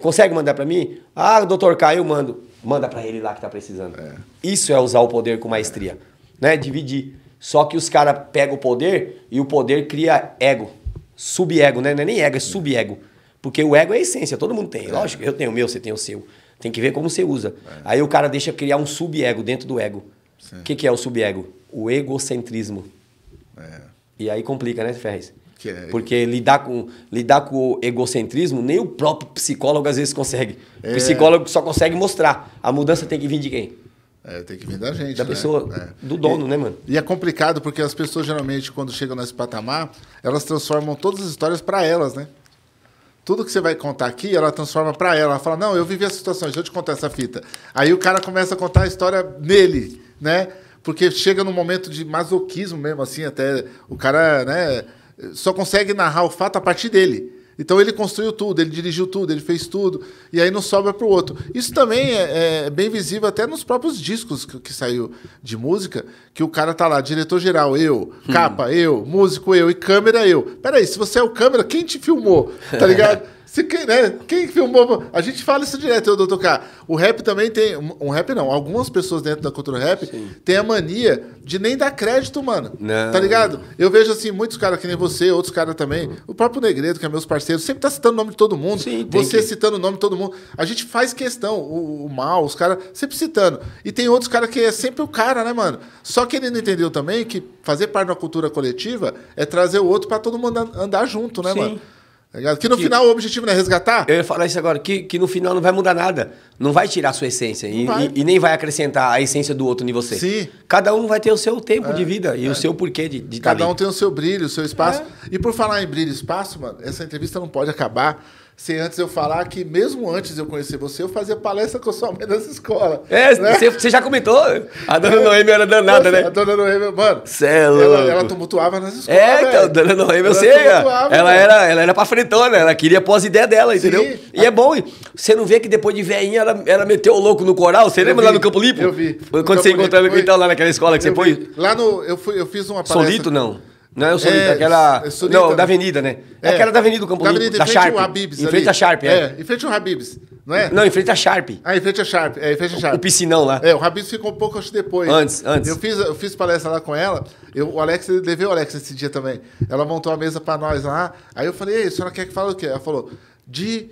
Consegue mandar para mim? Ah, doutor Caio, eu mando. Manda para ele lá que tá precisando. É. Isso é usar o poder com maestria, é. né? Dividir. Só que os caras pegam o poder e o poder cria ego, sub-ego, né? Não é nem ego, é sub-ego. Porque o ego é a essência, todo mundo tem. É. Lógico, eu tenho o meu, você tem o seu. Tem que ver como você usa. É. Aí o cara deixa criar um sub-ego dentro do ego. O que, que é o sub-ego? O egocentrismo. É. E aí complica, né, Ferrez? É... Porque lidar com, lidar com o egocentrismo, nem o próprio psicólogo às vezes consegue. É... O psicólogo só consegue mostrar. A mudança tem que vir de quem? É, tem que vir da gente. Da né? pessoa, é. do dono, e, né, mano? E é complicado porque as pessoas geralmente, quando chegam nesse patamar, elas transformam todas as histórias para elas, né? Tudo que você vai contar aqui, ela transforma para ela. Ela fala: Não, eu vivi essa situação, deixa eu te contar essa fita. Aí o cara começa a contar a história nele, né? porque chega num momento de masoquismo mesmo, assim, até o cara, né, só consegue narrar o fato a partir dele. Então ele construiu tudo, ele dirigiu tudo, ele fez tudo, e aí não sobra para o outro. Isso também é, é, bem visível até nos próprios discos que, que saiu de música, que o cara tá lá, diretor geral, eu, hum. capa, eu, músico, eu e câmera, eu. Peraí, se você é o câmera, quem te filmou? Tá ligado? Se quem, né? Quem filmou. A gente fala isso direto, doutor K. O rap também tem. Um rap não. Algumas pessoas dentro da cultura rap Sim. tem a mania de nem dar crédito, mano. Não. Tá ligado? Eu vejo assim, muitos caras que nem você, outros caras também. Uhum. O próprio Negredo, que é meus parceiros, sempre tá citando o nome de todo mundo. Sim, você que... citando o nome de todo mundo. A gente faz questão. O, o mal, os caras sempre citando. E tem outros caras que é sempre o cara, né, mano? Só que ele não entendeu também que fazer parte da cultura coletiva é trazer o outro para todo mundo andar junto, né, Sim. mano? Tá que no que, final o objetivo não é resgatar? Eu ia falar isso agora, que, que no final não vai mudar nada. Não vai tirar a sua essência. E, e, e, nem vai acrescentar a essência do outro em você. Sim. Cada um vai ter o seu tempo é, de vida e é. o seu porquê de, de Cada um tem o seu brilho, o seu espaço. É. E por falar em brilho e espaço, mano, essa entrevista não pode acabar sem antes eu falar que mesmo antes de eu conhecer você, eu fazia palestra com a sua mãe nas escolas. É, né? você né? já comentou? A dona é, Noemi era danada, né? A dona Noemi, mano. Cê é ela, ela, tumultuava nas é, escolas. É, velho. então, a dona Noemi, eu sei. Ela, era, ela era pra frentona, ela queria as ideia dela, Sim. entendeu? E a... é bom, você não vê que depois de veinha ela, ela meteu o louco no coral? Você eu lembra vi, lá no Campo Limpo? Eu vi. Quando no você encontrou ela então, lá naquela escola que eu você vi. foi? Lá no. Eu, fui, eu fiz uma palestra. Solito, não? Não é o Solito, é, aquela. É não, né? da Avenida, né? É, aquela da Avenida do Campo da Avenida, da em Sharp. Habibs. Em frente ali. Sharp, é. É, em frente ao Habibs, não é? Não, em frente à Sharp. Ah, em frente à Sharp, é, em frente à Sharp. O, o piscinão lá. É, o Habibs ficou um pouco acho, depois. Antes, antes. Eu fiz, eu fiz palestra lá com ela, eu, o Alex, eu levei o Alex esse dia também. Ela montou a mesa pra nós lá, aí eu falei, aí, a senhora quer que fale o quê? Ela falou, de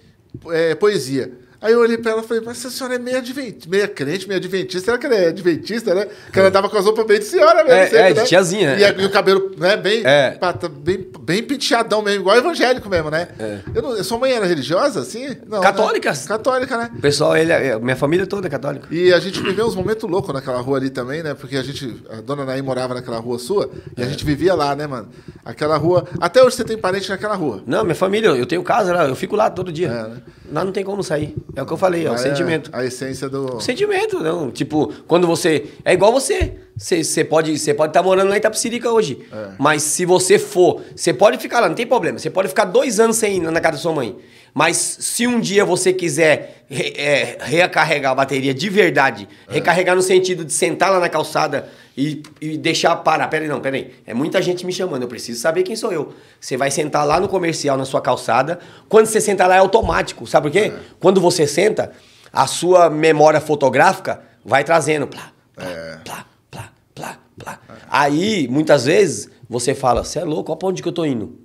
é, poesia. Aí eu olhei pra ela e falei, mas essa senhora é meio, advent... meio crente, meio adventista. Será que ela é adventista, né? Que ela é. andava com as roupas bem de senhora mesmo. É, sempre, é de né? tiazinha. E, é. e, o cabelo, né, bem, é. pata, bem, bem penteadão mesmo, igual evangélico mesmo, né? É. Eu, não, sou mãe era religiosa, assim? Não, né? Católica. Né? Católica, né? O pessoal, ele, é, minha família toda é católica. E a gente viveu uns momentos loucos naquela rua ali também, né? Porque a gente, a dona Naí morava naquela rua sua e a gente vivia lá, né, mano? Aquela rua. Até hoje você tem parente naquela rua. Não, minha família, eu tenho casa lá, eu fico lá todo dia. Né? Lá não tem como sair. É o que eu falei, é o sentimento. A essência do. O sentimento, não. Tipo, quando você. É igual você. Você pode estar pode tá morando lá em Itapsirica hoje. É. Mas se você for. Você pode ficar lá, não tem problema. Você pode ficar dois anos sem ir na casa da sua mãe. Mas se um dia você quiser re, é, recarregar a bateria de verdade, é. recarregar no sentido de sentar lá na calçada e, e deixar parar. Peraí, não, peraí. É muita gente me chamando, eu preciso saber quem sou eu. Você vai sentar lá no comercial, na sua calçada. Quando você senta lá é automático, sabe por quê? É. Quando você senta, a sua memória fotográfica vai trazendo. Plá, plá, é. plá, plá, plá, plá. É. Aí, muitas vezes, você fala, você é louco, olha pra onde que eu tô indo.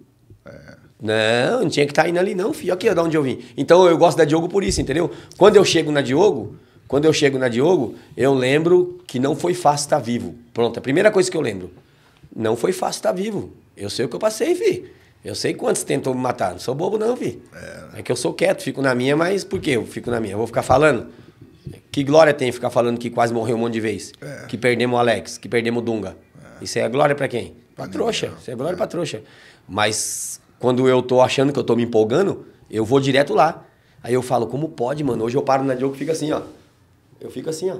É. Não, não tinha que estar tá indo ali não, filho. Aqui, é de onde eu vim. Então, eu gosto da Diogo por isso, entendeu? Quando eu chego na Diogo quando eu chego na Diogo, eu lembro que não foi fácil estar tá vivo. Pronto, a primeira coisa que eu lembro. Não foi fácil estar tá vivo. Eu sei o que eu passei, vi. Eu sei quantos tentou me matar. Não sou bobo, não, vi. É, é que eu sou quieto, fico na minha, mas por que eu fico na minha? Eu vou ficar falando? Que glória tem ficar falando que quase morreu um monte de vez? É. Que perdemos o Alex, que perdemos o Dunga. É. Isso é glória para quem? Pra, pra trouxa. É. Isso é glória é. pra trouxa. Mas quando eu tô achando que eu tô me empolgando, eu vou direto lá. Aí eu falo, como pode, mano? Hoje eu paro na Diogo e fico assim, ó. Eu fico assim, ó.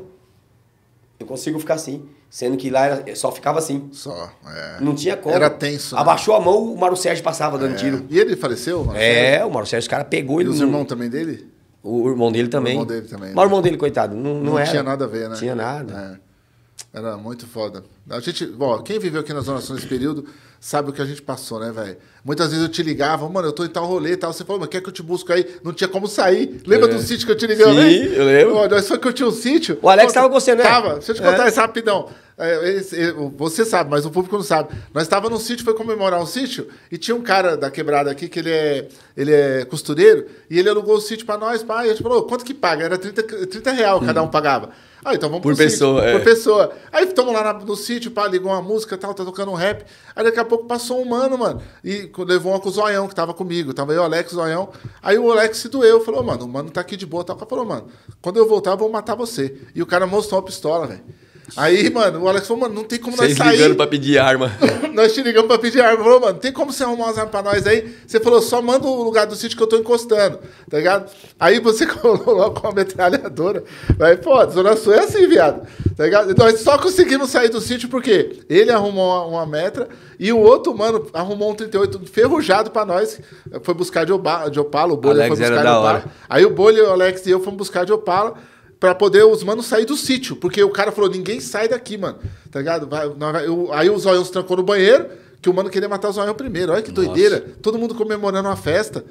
Eu consigo ficar assim. Sendo que lá era, só ficava assim. Só, é. Não tinha como. Era tenso. Né? Abaixou a mão, o Mauro Sérgio passava dando é. tiro. E ele faleceu? O é, o Mauro Sérgio, o cara pegou ele. E os irmãos também dele? O irmão dele também. O irmão dele também. Mas o né? irmão dele, coitado, não, não, não era. tinha nada a ver, né? Tinha nada. É. Era muito foda. A gente, bom, quem viveu aqui na Zona Sul nesse período sabe o que a gente passou, né, velho? Muitas vezes eu te ligava, mano, eu tô em tal rolê e tal. Você falou, mas quer que eu te busco aí? Não tinha como sair. Lembra é. do sítio que eu te liguei? Sim, eu lembro. Ó, nós foi que eu tinha um sítio. O Alex Pô, tava com você, né? Tava. Deixa eu te contar é. isso rapidão. É, você sabe, mas o público não sabe. Nós tava num sítio, foi comemorar um sítio, e tinha um cara da quebrada aqui que ele é, ele é costureiro, e ele alugou o sítio pra nós, pai. E a gente falou, quanto que paga? Era 30, 30 real, hum. cada um pagava. Ah, então vamos por pessoa. Sítio, é. Por pessoa. Aí estamos lá no sítio, pá, ligou uma música tal, tá tocando um rap. Aí daqui a pouco passou um mano, mano, e levou uma com o Zoião, que tava comigo. Tava eu, Alex, Zoião. Aí o Alex se doeu, falou, mano, o mano tá aqui de boa, tal. Falou, mano, quando eu voltar, eu vou matar você. E o cara mostrou uma pistola, velho. Aí, mano, o Alex falou, mano, não tem como Vocês nós sair. Vocês ligando pra pedir arma. nós te ligamos pra pedir arma. Falou, mano, não tem como você arrumar umas armas pra nós aí. Você falou, só manda o lugar do sítio que eu tô encostando, tá ligado? Aí você colou logo metralhadora. Aí, pô, Zona Sul é assim, viado. Tá ligado? Nós então, só conseguimos sair do sítio porque ele arrumou uma, uma metra e o outro, mano, arrumou um 38 ferrujado pra nós. Foi buscar de, Oba, de Opala, o Bolha Alex foi buscar de Opala. Aí o Bolha, o Alex e eu fomos buscar de Opala para poder os manos sair do sítio. Porque o cara falou, ninguém sai daqui, mano. Tá ligado? Vai, vai, eu, aí o Zoião se trancou no banheiro, que o mano queria matar o Zoião primeiro. Olha que Nossa. doideira. Todo mundo comemorando uma festa.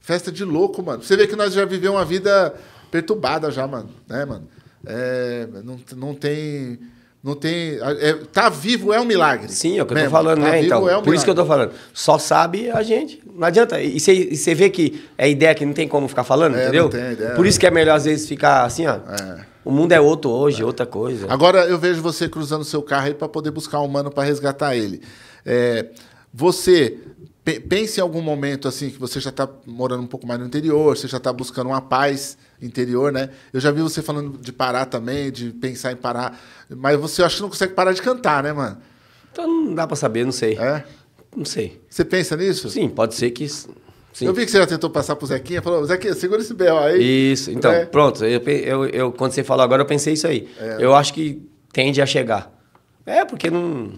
Festa de louco, mano. Você vê que nós já vivemos uma vida perturbada já, mano. Né, mano? É, não, não tem não tem. É, tá vivo é um milagre. Sim, é o que mesmo. eu tô falando, tá né? Vivo, então, é um por isso que eu tô falando. Só sabe a gente. Não adianta. E você vê que é ideia que não tem como ficar falando, é, entendeu? Não tem ideia, por isso é. que é melhor às vezes ficar assim, ó. É. O mundo é outro hoje, é outra coisa. Agora eu vejo você cruzando seu carro aí para poder buscar um humano para resgatar ele. É, você pense em algum momento assim que você já está morando um pouco mais no interior, você já está buscando uma paz interior, né? Eu já vi você falando de parar também, de pensar em parar, mas você acho que não consegue parar de cantar, né, mano? Então não dá para saber, não sei. É? Não sei. Você pensa nisso? Sim, pode ser que Sim. Eu vi que você já tentou passar pro Zequinha, falou, Zequinha, segura esse BO aí. Isso, então, é. pronto. Eu, eu, eu, quando você falou agora, eu pensei isso aí. É. Eu acho que tende a chegar. É, porque não.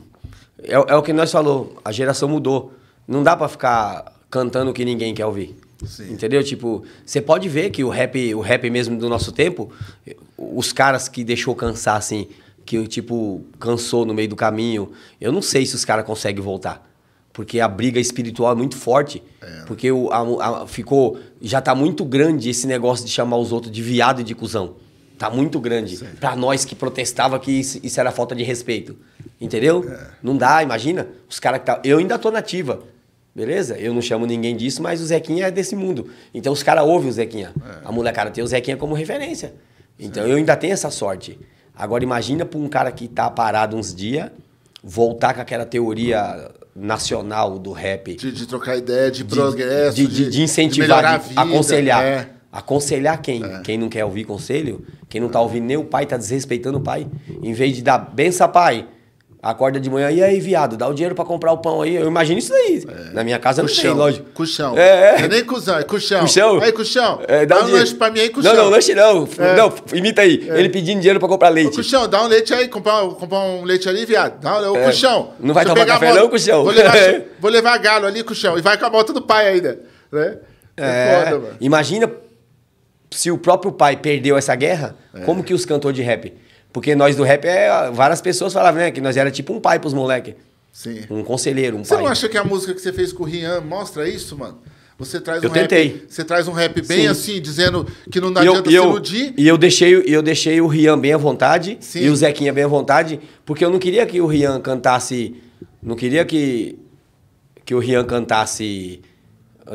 É, é o que nós falou, a geração mudou não dá para ficar cantando o que ninguém quer ouvir. Sim. Entendeu? Tipo, você pode ver que o rap, o rap mesmo do nosso tempo, os caras que deixou cansar assim, que tipo cansou no meio do caminho, eu não sei se os caras conseguem voltar. Porque a briga espiritual é muito forte. É. Né? Porque o, a, a, ficou. Já tá muito grande esse negócio de chamar os outros de viado e de cuzão. Tá muito grande. para nós que protestava que isso, isso, era falta de respeito. Entendeu? É. Não dá, imagina. Os caras que tá. Eu ainda tô nativa. Beleza? Eu não chamo ninguém disso, mas o Zequinha é desse mundo. Então os caras ouvem o Zequinha. É. A molecada tem o Zequinha como referência. Então Sim. eu ainda tenho essa sorte. Agora imagina para um cara que tá parado uns dias, voltar com aquela teoria nacional do rap. De, de trocar ideia, de, de progresso. De, de, de incentivar, a vida, aconselhar. É. Aconselhar quem? É. Quem não quer ouvir conselho? Quem não tá é. ouvindo nem o pai, tá desrespeitando o pai. Em vez de dar benção, pai, Acorda de manhã, e aí, viado, dá o dinheiro para comprar o pão aí. Eu imagino isso aí É. Na minha casa cuxão, não tem, lógico. Cuxão. É, é. Não é nem cuzão, é cuxão. Cuxão? Aí, cuxão. É, dá, dá um dinheiro. lanche pra mim aí, cuxão. Não, não, lanche não. É. Não, imita aí. É. Ele pedindo dinheiro pra comprar leite. Ô, cuxão, dá um leite aí, comprar, comprar um leite ali, viado. Dá um, ô, é. cuxão. Não vai tomar café moto, não, cuxão? Vou levar, vou levar galo ali, cuxão. E vai com a moto do pai ainda, né? É, é. foda, mano. Imagina se o próprio pai perdeu essa guerra, como que os cantores de rap porque nós do rap, é, várias pessoas falavam, né? Que nós era tipo um pai pros moleques. Sim. Um conselheiro, um você pai. Você não acha que a música que você fez com o Rian mostra isso, mano? Você traz eu um tentei. Rap, você traz um rap bem Sim. assim, dizendo que não adianta eu, se eu, iludir. E eu deixei, eu deixei o Rian bem à vontade Sim. e o Zequinha bem à vontade, porque eu não queria que o Rian cantasse. Não queria que, que o Rian cantasse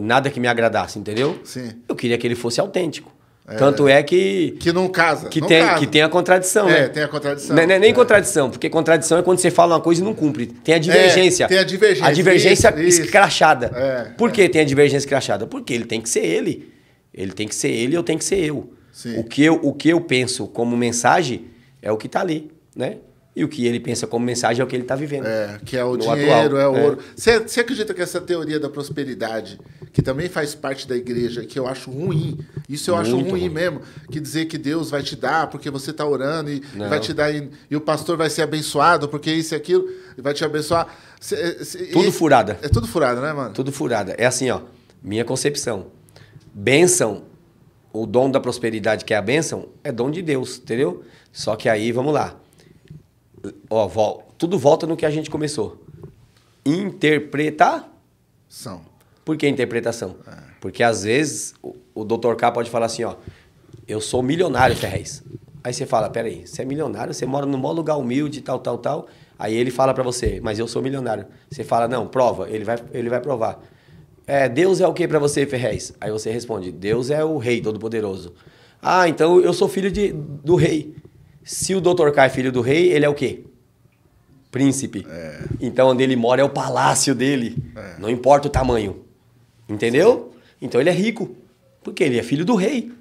nada que me agradasse, entendeu? Sim. Eu queria que ele fosse autêntico. É, Tanto é que. Que não casa. Que, não tem, casa. que tem a contradição. É, né? tem a contradição. Não, é, não é nem é. contradição, porque contradição é quando você fala uma coisa e não cumpre. Tem a é, divergência. É, tem a divergência. A divergência isso, escrachada. Isso. Por que tem a divergência escrachada? Porque ele tem que ser ele. Ele tem que ser ele eu tenho que ser eu. O, que eu o que eu penso como mensagem é o que está ali, né? E o que ele pensa como mensagem é o que ele está vivendo. É, que é o dinheiro, atual. é o ouro. Você acredita que essa teoria da prosperidade que também faz parte da igreja, que eu acho ruim. Isso eu Muito acho ruim, mesmo. Que dizer que Deus vai te dar porque você está orando e Não. vai te dar e, e, o pastor vai ser abençoado porque isso e aquilo vai te abençoar. É, tudo e, furada. É tudo furada, né, mano? Tudo furada. É assim, ó. Minha concepção. Bênção, o dom da prosperidade que é a bênção, é dom de Deus, entendeu? Só que aí, vamos lá. Ó, vol tudo volta no que a gente começou. Interpretação. Por que interpretação? É. Porque às vezes o, o Dr. K pode falar assim, ó, eu sou milionário, Ferrez. Aí você fala, peraí, você é milionário, você mora num maior lugar humilde, tal, tal, tal. Aí ele fala para você, mas eu sou milionário. Você fala, não, prova. Ele vai, ele vai provar. É, Deus é o que para você, Ferrez? Aí você responde, Deus é o rei todo-poderoso. Ah, então eu sou filho de, do rei. Se o Dr. K é filho do rei, ele é o quê? Príncipe. É. Então onde ele mora é o palácio dele. É. Não importa o tamanho. Entendeu? Então ele é rico. Porque ele é filho do rei.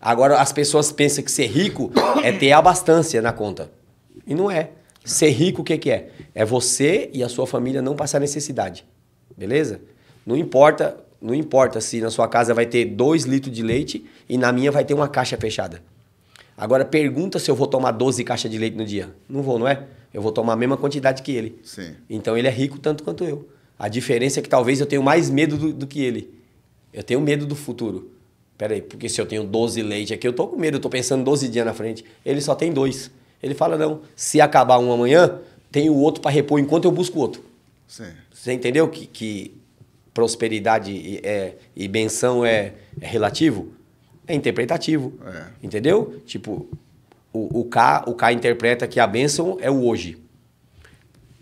Agora as pessoas pensam que ser rico é ter abastância na conta. E não é. Ser rico, o que, que é? É você e a sua família não passar necessidade. Beleza? Não importa, não importa se na sua casa vai ter dois litros de leite e na minha vai ter uma caixa fechada. Agora pergunta se eu vou tomar 12 caixas de leite no dia. Não vou, não é? Eu vou tomar a mesma quantidade que ele. Sim. Então ele é rico tanto quanto eu. A diferença é que talvez eu tenho mais medo do, do que ele. Eu tenho medo do futuro. Peraí, porque se eu tenho 12 leis aqui, eu tô com medo, eu tô pensando 12 dias na frente. Ele só tem dois. Ele fala, não, se acabar um amanhã, tem o outro para repor enquanto eu busco o outro. Sim. Você entendeu que, que prosperidade e, é, e benção é, é relativo? É interpretativo. É. Entendeu? Tipo, o, o, K, o K interpreta que a benção é o hoje.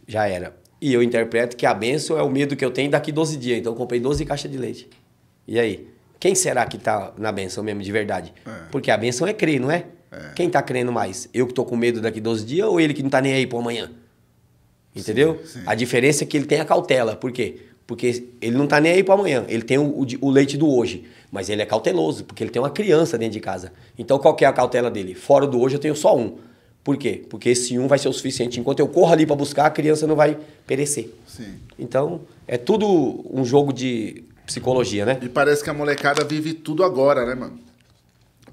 Já era. E eu interpreto que a benção é o medo que eu tenho daqui 12 dias. Então eu comprei 12 caixas de leite. E aí? Quem será que está na benção mesmo, de verdade? É. Porque a benção é crer, não é? é. Quem está crendo mais? Eu que estou com medo daqui 12 dias ou ele que não está nem aí para amanhã? Entendeu? Sim, sim. A diferença é que ele tem a cautela. Por quê? Porque ele não está nem aí para amanhã. Ele tem o, o, o, leite do hoje. Mas ele é cauteloso, porque ele tem uma criança dentro de casa. Então qual é a cautela dele? Fora do hoje eu tenho só um. Por quê? Porque esse um vai ser o suficiente. Enquanto eu corro ali para buscar, a criança não vai perecer. Sim. Então, é tudo um jogo de psicologia, né? E parece que a molecada vive tudo agora, né, mano?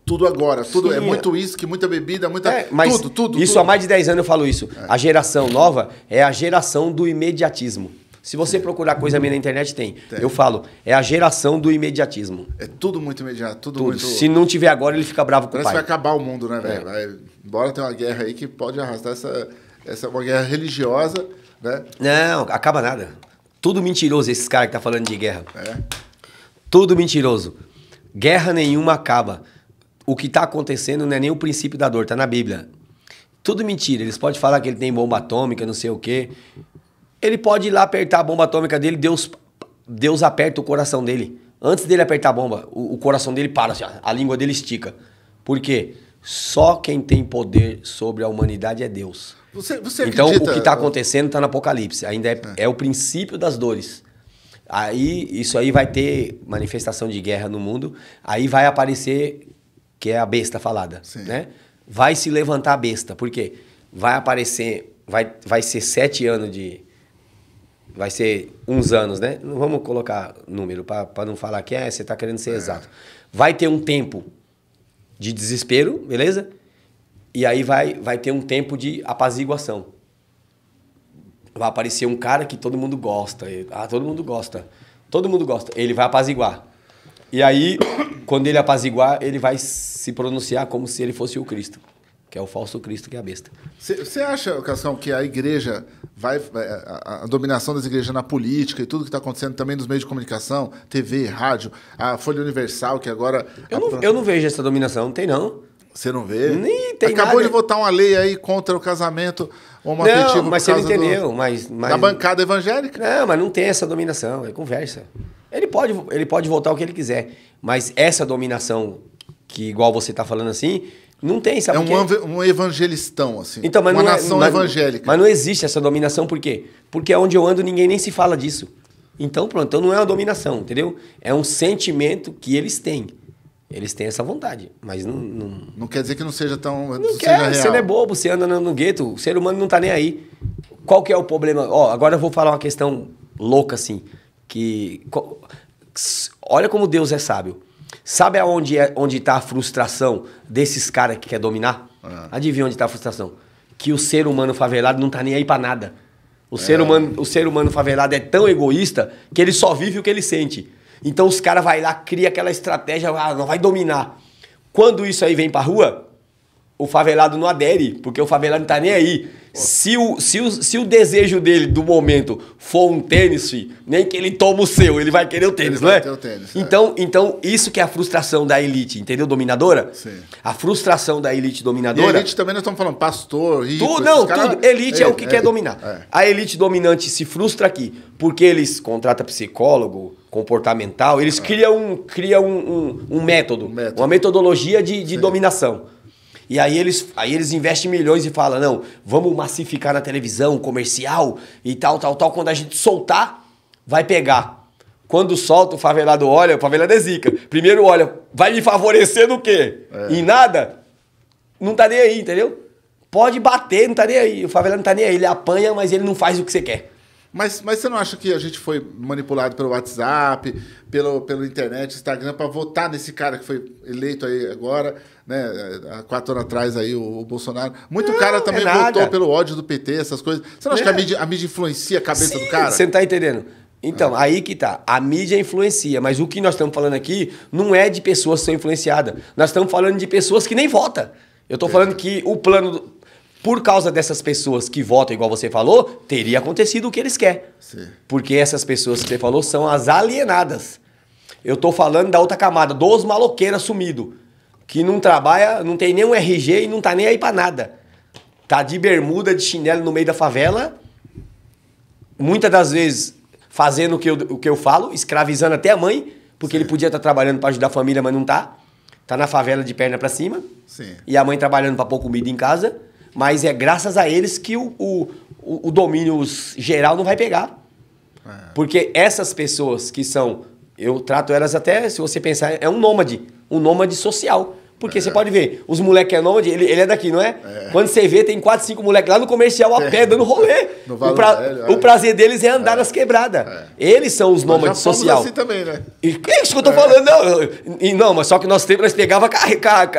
Tudo agora, tudo Sim. é muito uísque, muita bebida, muita. É, mas tudo, tudo. Isso tudo. há mais de 10 anos eu falo isso. É. A geração nova é a geração do imediatismo. Se você procurar coisa minha na internet, tem. tem. Eu falo, é a geração do imediatismo. É tudo muito imediato, tudo, tudo. muito... Se não tiver agora, ele fica bravo com Parece o pai. Parece que vai acabar o mundo, né, velho? É. Embora tenha uma guerra aí que pode arrastar essa... Essa uma guerra religiosa, né? Não, acaba nada. Tudo mentiroso esses caras que tá falando de guerra. É. Tudo mentiroso. Guerra nenhuma acaba. O que tá acontecendo não é nem o princípio da dor, tá na Bíblia. Tudo mentira. Eles podem falar que ele tem bomba atômica, não sei o quê. Ele pode ir lá apertar a bomba atômica dele, Deus, Deus aperta o coração dele. Antes dele apertar a bomba, o, o coração dele para, assim, a língua dele estica. Por quê? Só quem tem poder sobre a humanidade é Deus. Você, você então, acredita... o que está acontecendo está no Apocalipse. Ainda é, é, é, o princípio das dores. Aí, isso aí vai ter manifestação de guerra no mundo. Aí vai aparecer, que é a besta falada, né? Vai se levantar a besta. Por quê? Vai aparecer, vai, vai ser sete anos de, vai ser uns anos, né? Não vamos colocar número para não falar que é, você está querendo ser é. exato. Vai ter um tempo de desespero, beleza? E aí vai, vai ter um tempo de apaziguação. Vai aparecer um cara que todo mundo gosta. Ah, todo mundo gosta. Todo mundo gosta. Ele vai apaziguar. E aí, quando ele apaziguar, ele vai se pronunciar como se ele fosse o Cristo que é o falso Cristo, que é a besta. Você acha, Cascão, que a igreja vai. É, a, a, dominação das igrejas na política e tudo que está acontecendo também nos meios de comunicação, TV, rádio, a Folha Universal, que agora. Eu, não, a... eu não vejo essa dominação, não tem não. Você não vê? Nem tem Acabou nada. de votar uma lei aí contra o casamento homoafetivo. Não, mas você não entendeu. Do, mas, mas, da bancada evangélica. Não, mas não tem essa dominação, é conversa. Ele pode, ele pode votar o que ele quiser, mas essa dominação, que igual você está falando assim, não tem, sabe? É um, um evangelistão, assim. Então, mas uma não é- nação é, mas, evangélica. Mas não existe essa dominação, por quê? Porque é onde eu ando ninguém nem se fala disso. Então, pronto, então não é uma dominação, entendeu? É um sentimento que eles têm. Eles têm essa vontade, mas não. Não, não quer dizer que não seja tão. Não seja quer, real. você não é bobo, você anda no, no gueto, o ser humano não tá nem aí. Qual que é o problema? Ó, agora eu vou falar uma questão louca, assim. Que. Olha como Deus é sábio. Sabe aonde é, onde está a frustração desses caras que quer dominar? Ah. Adivinha onde está a frustração? Que o ser humano favelado não tá nem aí para nada. O, é. ser humano, o ser humano favelado é tão egoísta que ele só vive o que ele sente. Então os caras vai lá, cria aquela estratégia, ah, não vai dominar. Quando isso aí vem para rua, o favelado não adere, porque o favelado não tá nem aí. Se o, se, o, se o desejo dele do momento for um tênis, filho, nem que ele tome o seu, ele vai querer o tênis, ele não é? O tênis, é. então, é. então, isso que é a frustração da elite, entendeu? Dominadora? Sim. A frustração da elite dominadora. E elite também nós estamos falando, pastor, rico, não, cara... tudo. Elite é, é o que é, quer dominar. A elite dominante se frustra aqui, porque eles contratam psicólogo, comportamental, eles é. criam, um, criam um, um, um método, método, uma metodologia de, de dominação. E aí eles, aí eles investem milhões e falam: não, vamos massificar na televisão, comercial e tal, tal, tal. Quando a gente soltar, vai pegar. Quando solta, o favelado olha, o favelado é zica. Primeiro olha, vai me favorecer no quê? É. Em nada? Não tá nem aí, entendeu? Pode bater, não tá nem aí. O favelado não tá nem aí. Ele apanha, mas ele não faz o que você quer. Mas, mas você não acha que a gente foi manipulado pelo WhatsApp, pelo, pela internet, Instagram, para votar nesse cara que foi eleito aí agora, né? Há quatro anos atrás aí, o, o Bolsonaro. Muito não, cara é também é votou pelo ódio do PT, essas coisas. Você não acha é. que a é. mídia, a mídia influencia a cabeça Sim, do cara? Você não tá entendendo. Então, ah. aí que tá. A mídia influencia, mas o que nós estamos falando aqui não é de pessoas que são influenciadas. Nós estamos falando de pessoas que nem votam. Eu estou é. falando que o plano por causa dessas pessoas que votam, igual você falou, teria acontecido o que eles querem. Sim. Porque essas pessoas que você falou são as alienadas. Eu tô falando da outra camada, dos maloqueiros sumido, que não trabalha, não tem nenhum RG e não tá nem aí para nada. Tá de bermuda, de chinelo no meio da favela, muitas das vezes fazendo o que eu, o que eu falo, escravizando até a mãe, porque Sim. ele podia estar tá trabalhando para ajudar a família, mas não tá. Tá na favela de perna para cima. Sim. E a mãe trabalhando para pôr comida em casa. Mas é graças a eles que o, o, o domínio geral não vai pegar. É. Porque essas pessoas que são. Eu trato elas até, se você pensar, é um nômade. Um nômade social. Porque é. você pode ver, os moleques é nômade, ele, ele é daqui, não é? é? Quando você vê, tem quatro cinco moleques lá no comercial a é. pé, dando rolê. o, pra, velho, o é. prazer deles é andar é. nas quebradas. É. Eles são os nômades social. assim também, né? E é isso que eu tô falando? Não, e, não, mas só que nós tempo nós pegava, car,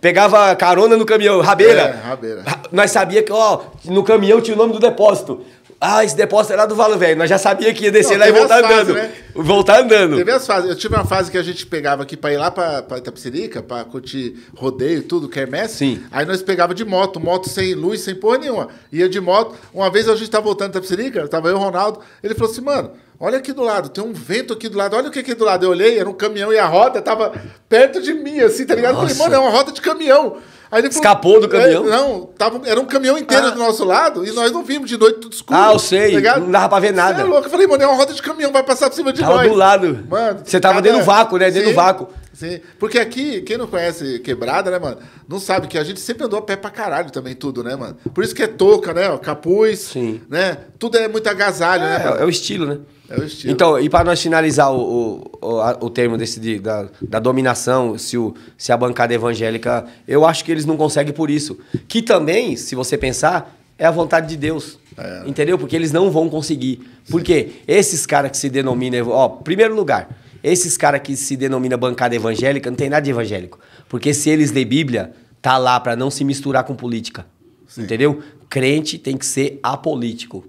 pegava carona no caminhão, rabeira. rabeira. Nós sabia que, ó, no caminhão tinha o nome do depósito. Ah, esse depósito era é do Valo Velho. Nós já sabia que ia descer Não, lá e voltar andando. Né? Voltar andando. Teve as fases. Eu tive uma fase que a gente pegava aqui pra ir lá pra, pra Itapsirica, pra curtir rodeio, tudo, quermesse. Sim. Aí nós pegava de moto, moto sem luz, sem porra nenhuma. Ia de moto. Uma vez a gente tava voltando da Itapsirica, tava eu e o Ronaldo. Ele falou assim, mano, olha aqui do lado, tem um vento aqui do lado, olha o que aqui é do lado. Eu olhei, era um caminhão e a roda tava perto de mim, assim, tá ligado? Nossa. Eu falei, mano, é uma roda de caminhão. Aí ele Escapou falou, do caminhão? É, não, tava, era um caminhão inteiro ah. do nosso lado e nós não vimos de noite, tudo escuro. Ah, eu sei. Tá não dava pra ver nada. Você é louco. Eu falei, mano, é uma roda de caminhão, vai passar por cima de tava nós. do lado. Mano. Você tava cada... dentro do vácuo, né? Dentro do vácuo. Sim, porque aqui, quem não conhece quebrada, né, mano, não sabe que a gente sempre andou a pé pra caralho também, tudo, né, mano? Por isso que é touca, né? capuz, Sim. né? Tudo é muito agasalho, né, é, né? É o estilo, né? É o estilo. Então, e para nós finalizar o, o, a, o termo desse de, da, da dominação, se, o, se a bancada evangélica. Eu acho que eles não conseguem por isso. Que também, se você pensar, é a vontade de Deus. É. Entendeu? Porque eles não vão conseguir. Sim. Porque esses caras que se denominam. Ó, primeiro lugar. Esses caras que se denomina bancada evangélica não tem nada de evangélico. Porque se eles lê Bíblia, tá lá para não se misturar com política. Sim. Entendeu? Crente tem que ser apolítico.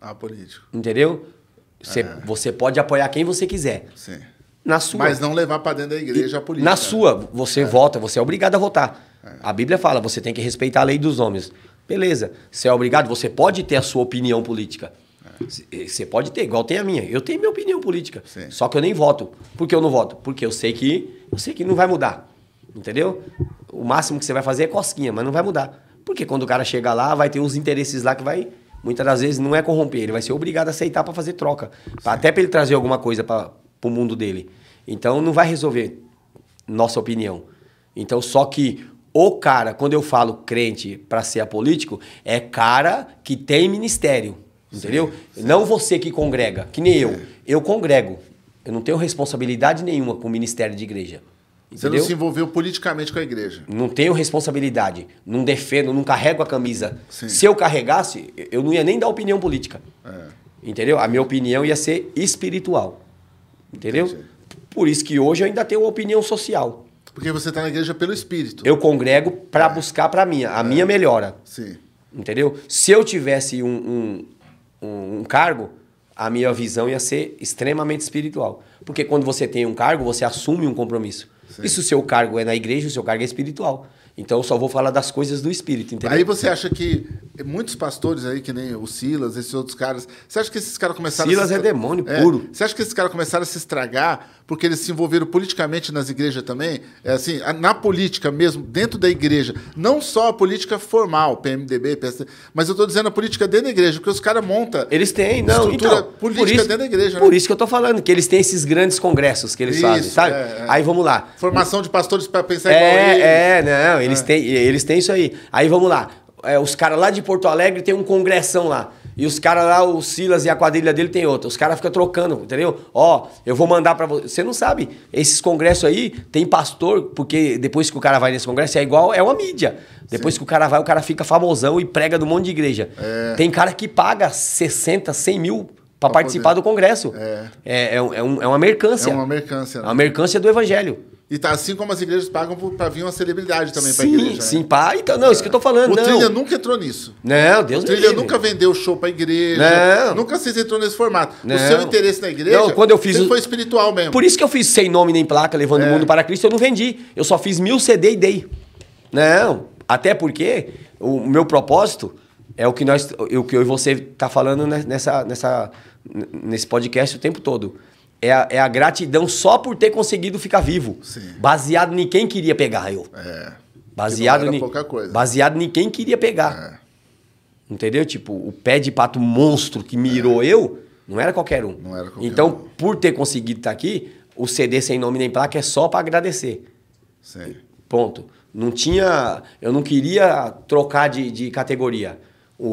Apolítico. Entendeu? Você, é. você pode apoiar quem você quiser. Sim. Na sua. Mas não levar para dentro da igreja a política. Na né? sua, você é. vota, você é obrigado a votar. É. A Bíblia fala, você tem que respeitar a lei dos homens. Beleza, você é obrigado, você pode ter a sua opinião política. Você é. Eh, pode ter, igual tem a minha. Eu tenho minha opinião política. Sim. Só que eu nem voto. Por que eu não voto? Porque eu sei que eu sei que não vai mudar. Entendeu? O máximo que você vai fazer é cosquinha, mas não vai mudar. Porque quando o cara chegar lá, vai ter uns interesses lá que vai. Muitas das vezes não é corromper, ele vai ser obrigado a aceitar para fazer troca. Pra, até para ele trazer alguma coisa para o mundo dele. Então não vai resolver, nossa opinião. Então, só que o cara, quando eu falo crente para ser apolítico, é cara que tem ministério. Entendeu? Sim, sim. Não você que congrega, que nem eu. É. Eu congrego. Eu não tenho responsabilidade nenhuma com o ministério de igreja. Entendeu? Você não se envolveu politicamente com a igreja. Não tenho responsabilidade. Não defendo, não carrego a camisa. Sim. Se eu carregasse, eu não ia nem dar opinião política. É. Entendeu? A minha opinião ia ser espiritual. Entendeu? Entendi. Por isso que hoje eu ainda tenho uma opinião social. Porque você está na igreja pelo espírito. Eu congrego para é. buscar para minha, a é. minha melhora. Sim. Entendeu? Se eu tivesse um, um um, um cargo, a minha visão ia ser extremamente espiritual. Porque quando você tem um cargo, você assume um compromisso. Sim. E se o seu cargo é na igreja, o seu cargo é espiritual. Então eu só vou falar das coisas do espírito, entendeu? Aí você acha que muitos pastores aí, que nem o Silas, esses outros caras, você acha que esses caras começaram Silas a se... é demônio é. puro. Você acha que esses caras começaram a se estragar porque eles se envolveram politicamente nas igrejas também? É assim, na política mesmo, dentro da igreja. Não só a política formal, PMDB, PSD, mas eu estou dizendo a política dentro da igreja, porque os caras montam. Eles têm, não, então, política isso, dentro da igreja. Né? Por né? isso que eu estou falando, que eles têm esses grandes congressos que eles isso, fazem, sabe? É, é. aí vamos lá. Formação de pastores para pensar é, igual. É, é, não eles, é. têm, eles têm isso aí. Aí vamos lá. É, os caras lá de Porto Alegre tem um congressão lá. E os caras lá, o Silas e a quadrilha dele tem outra. Os caras ficam trocando, entendeu? Ó, eu vou mandar para você. Você não sabe, esses congressos aí tem pastor, porque depois que o cara vai nesse congresso é igual, é uma mídia. Depois Sim. que o cara vai, o cara fica famosão e prega do monte de igreja. É. Tem cara que paga 60, 100 mil para participar poder. do congresso. É. É, é, um, é, é uma mercância. É uma mercância. Né? É a mercância do evangelho. E tá assim como as igrejas pagam para vir uma celebridade também para igreja. Sim, né? sim, pá. Então, não, é. isso que eu tô falando. O não. Trilha nunca entrou nisso. Não, Deus O Trilha nunca vendeu show para igreja. Não. Nunca se entrou nesse formato. Não. O seu interesse na igreja não, quando eu fiz o... foi espiritual mesmo. Por isso que eu fiz sem nome nem placa, levando é. o mundo para Cristo, eu não vendi. Eu só fiz mil CD e dei. Não. Até porque o meu propósito é o que nós, o que eu e você tá falando nessa, nessa, nesse podcast o tempo todo é a, é a gratidão só por ter conseguido ficar vivo. Sim. Baseado em quem queria pegar eu. É. Baseado em pouca coisa. Baseado em quem queria pegar. É. Entendeu? Tipo, o pé de pato monstro que mirou é. eu não era qualquer um. Não era qualquer então, um. por ter conseguido estar aqui, o CD sem nome nem placa é só para agradecer. Sim. Ponto. Não tinha. Eu não queria trocar de, de categoria. O,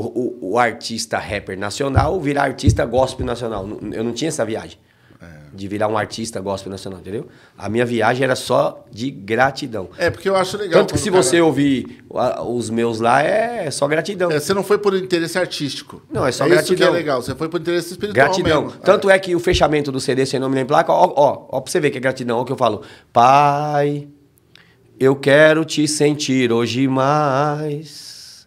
o, o, artista rapper nacional virar artista gospel nacional. Eu não tinha essa viagem. É. de virar um artista gospel nacional, entendeu? A minha viagem era só de gratidão. É, porque eu acho legal. Tanto que se cara... você ouvir os meus lá, é só gratidão. É, você não foi por interesse artístico. Não, é só é gratidão. Isso que é legal, você foi por interesse espiritual. Gratidão. Mesmo. Tanto é. é. que o fechamento do CD sem nome nem placa, ó, ó, ó pra você ver que é gratidão, ó é o que eu falo. Pai, eu quero te sentir hoje mais,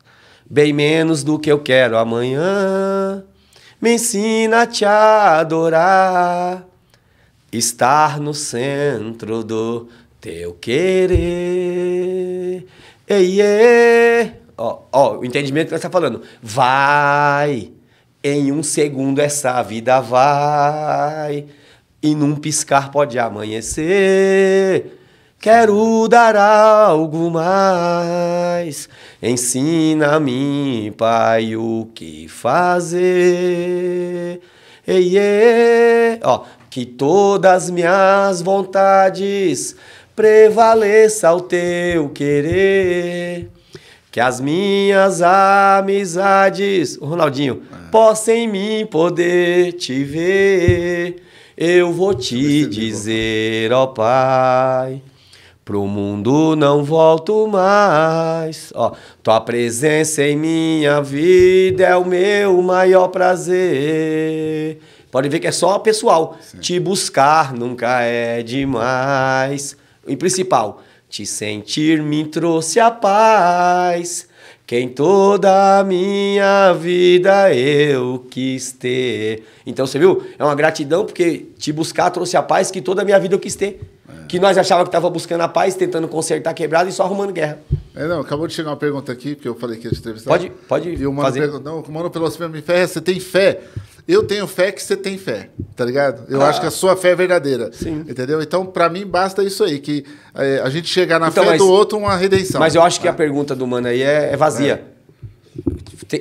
bem menos do que eu quero amanhã. Me ensina a te adorar Estar no centro do teu querer. Ei, ei. Ó, ó, o entendimento que ela está falando. Vai, em um segundo essa vida vai, e num piscar pode amanhecer. Quero dar algo mais. Ensina-me, Pai, o que fazer. Ei, ei. Ó, que todas minhas vontades prevaleça o teu querer. Que as minhas amizades, Ronaldinho, é. possam em mim poder te ver. Eu vou te eu é. dizer, ó Pai, pro mundo não volto mais. Ó, tua presença em minha vida é o meu maior prazer. Pode ver que é só pessoal. Sim. Te buscar nunca é demais. E principal, te sentir me trouxe a paz. Quem toda a minha vida eu quis ter. Então você viu? É uma gratidão porque te buscar trouxe a paz que toda a minha vida eu quis ter. É. Que nós achava que estava buscando a paz, tentando consertar quebrado e só arrumando guerra. É, não, acabou de chegar uma pergunta aqui, porque eu falei que ia te entrevistar. Pode, pode e o mano fazer. Pergunta, não, o mano pelo me ferra, você tem fé? Eu tenho fé que você tem fé, tá ligado? Eu ah. acho que a sua fé é verdadeira. Sim. Entendeu? Então, para mim, basta isso aí, que é, a gente chegar na então, fé mas, do outro, uma redenção. Mas eu acho que ah. a pergunta do mano aí é, é vazia. É.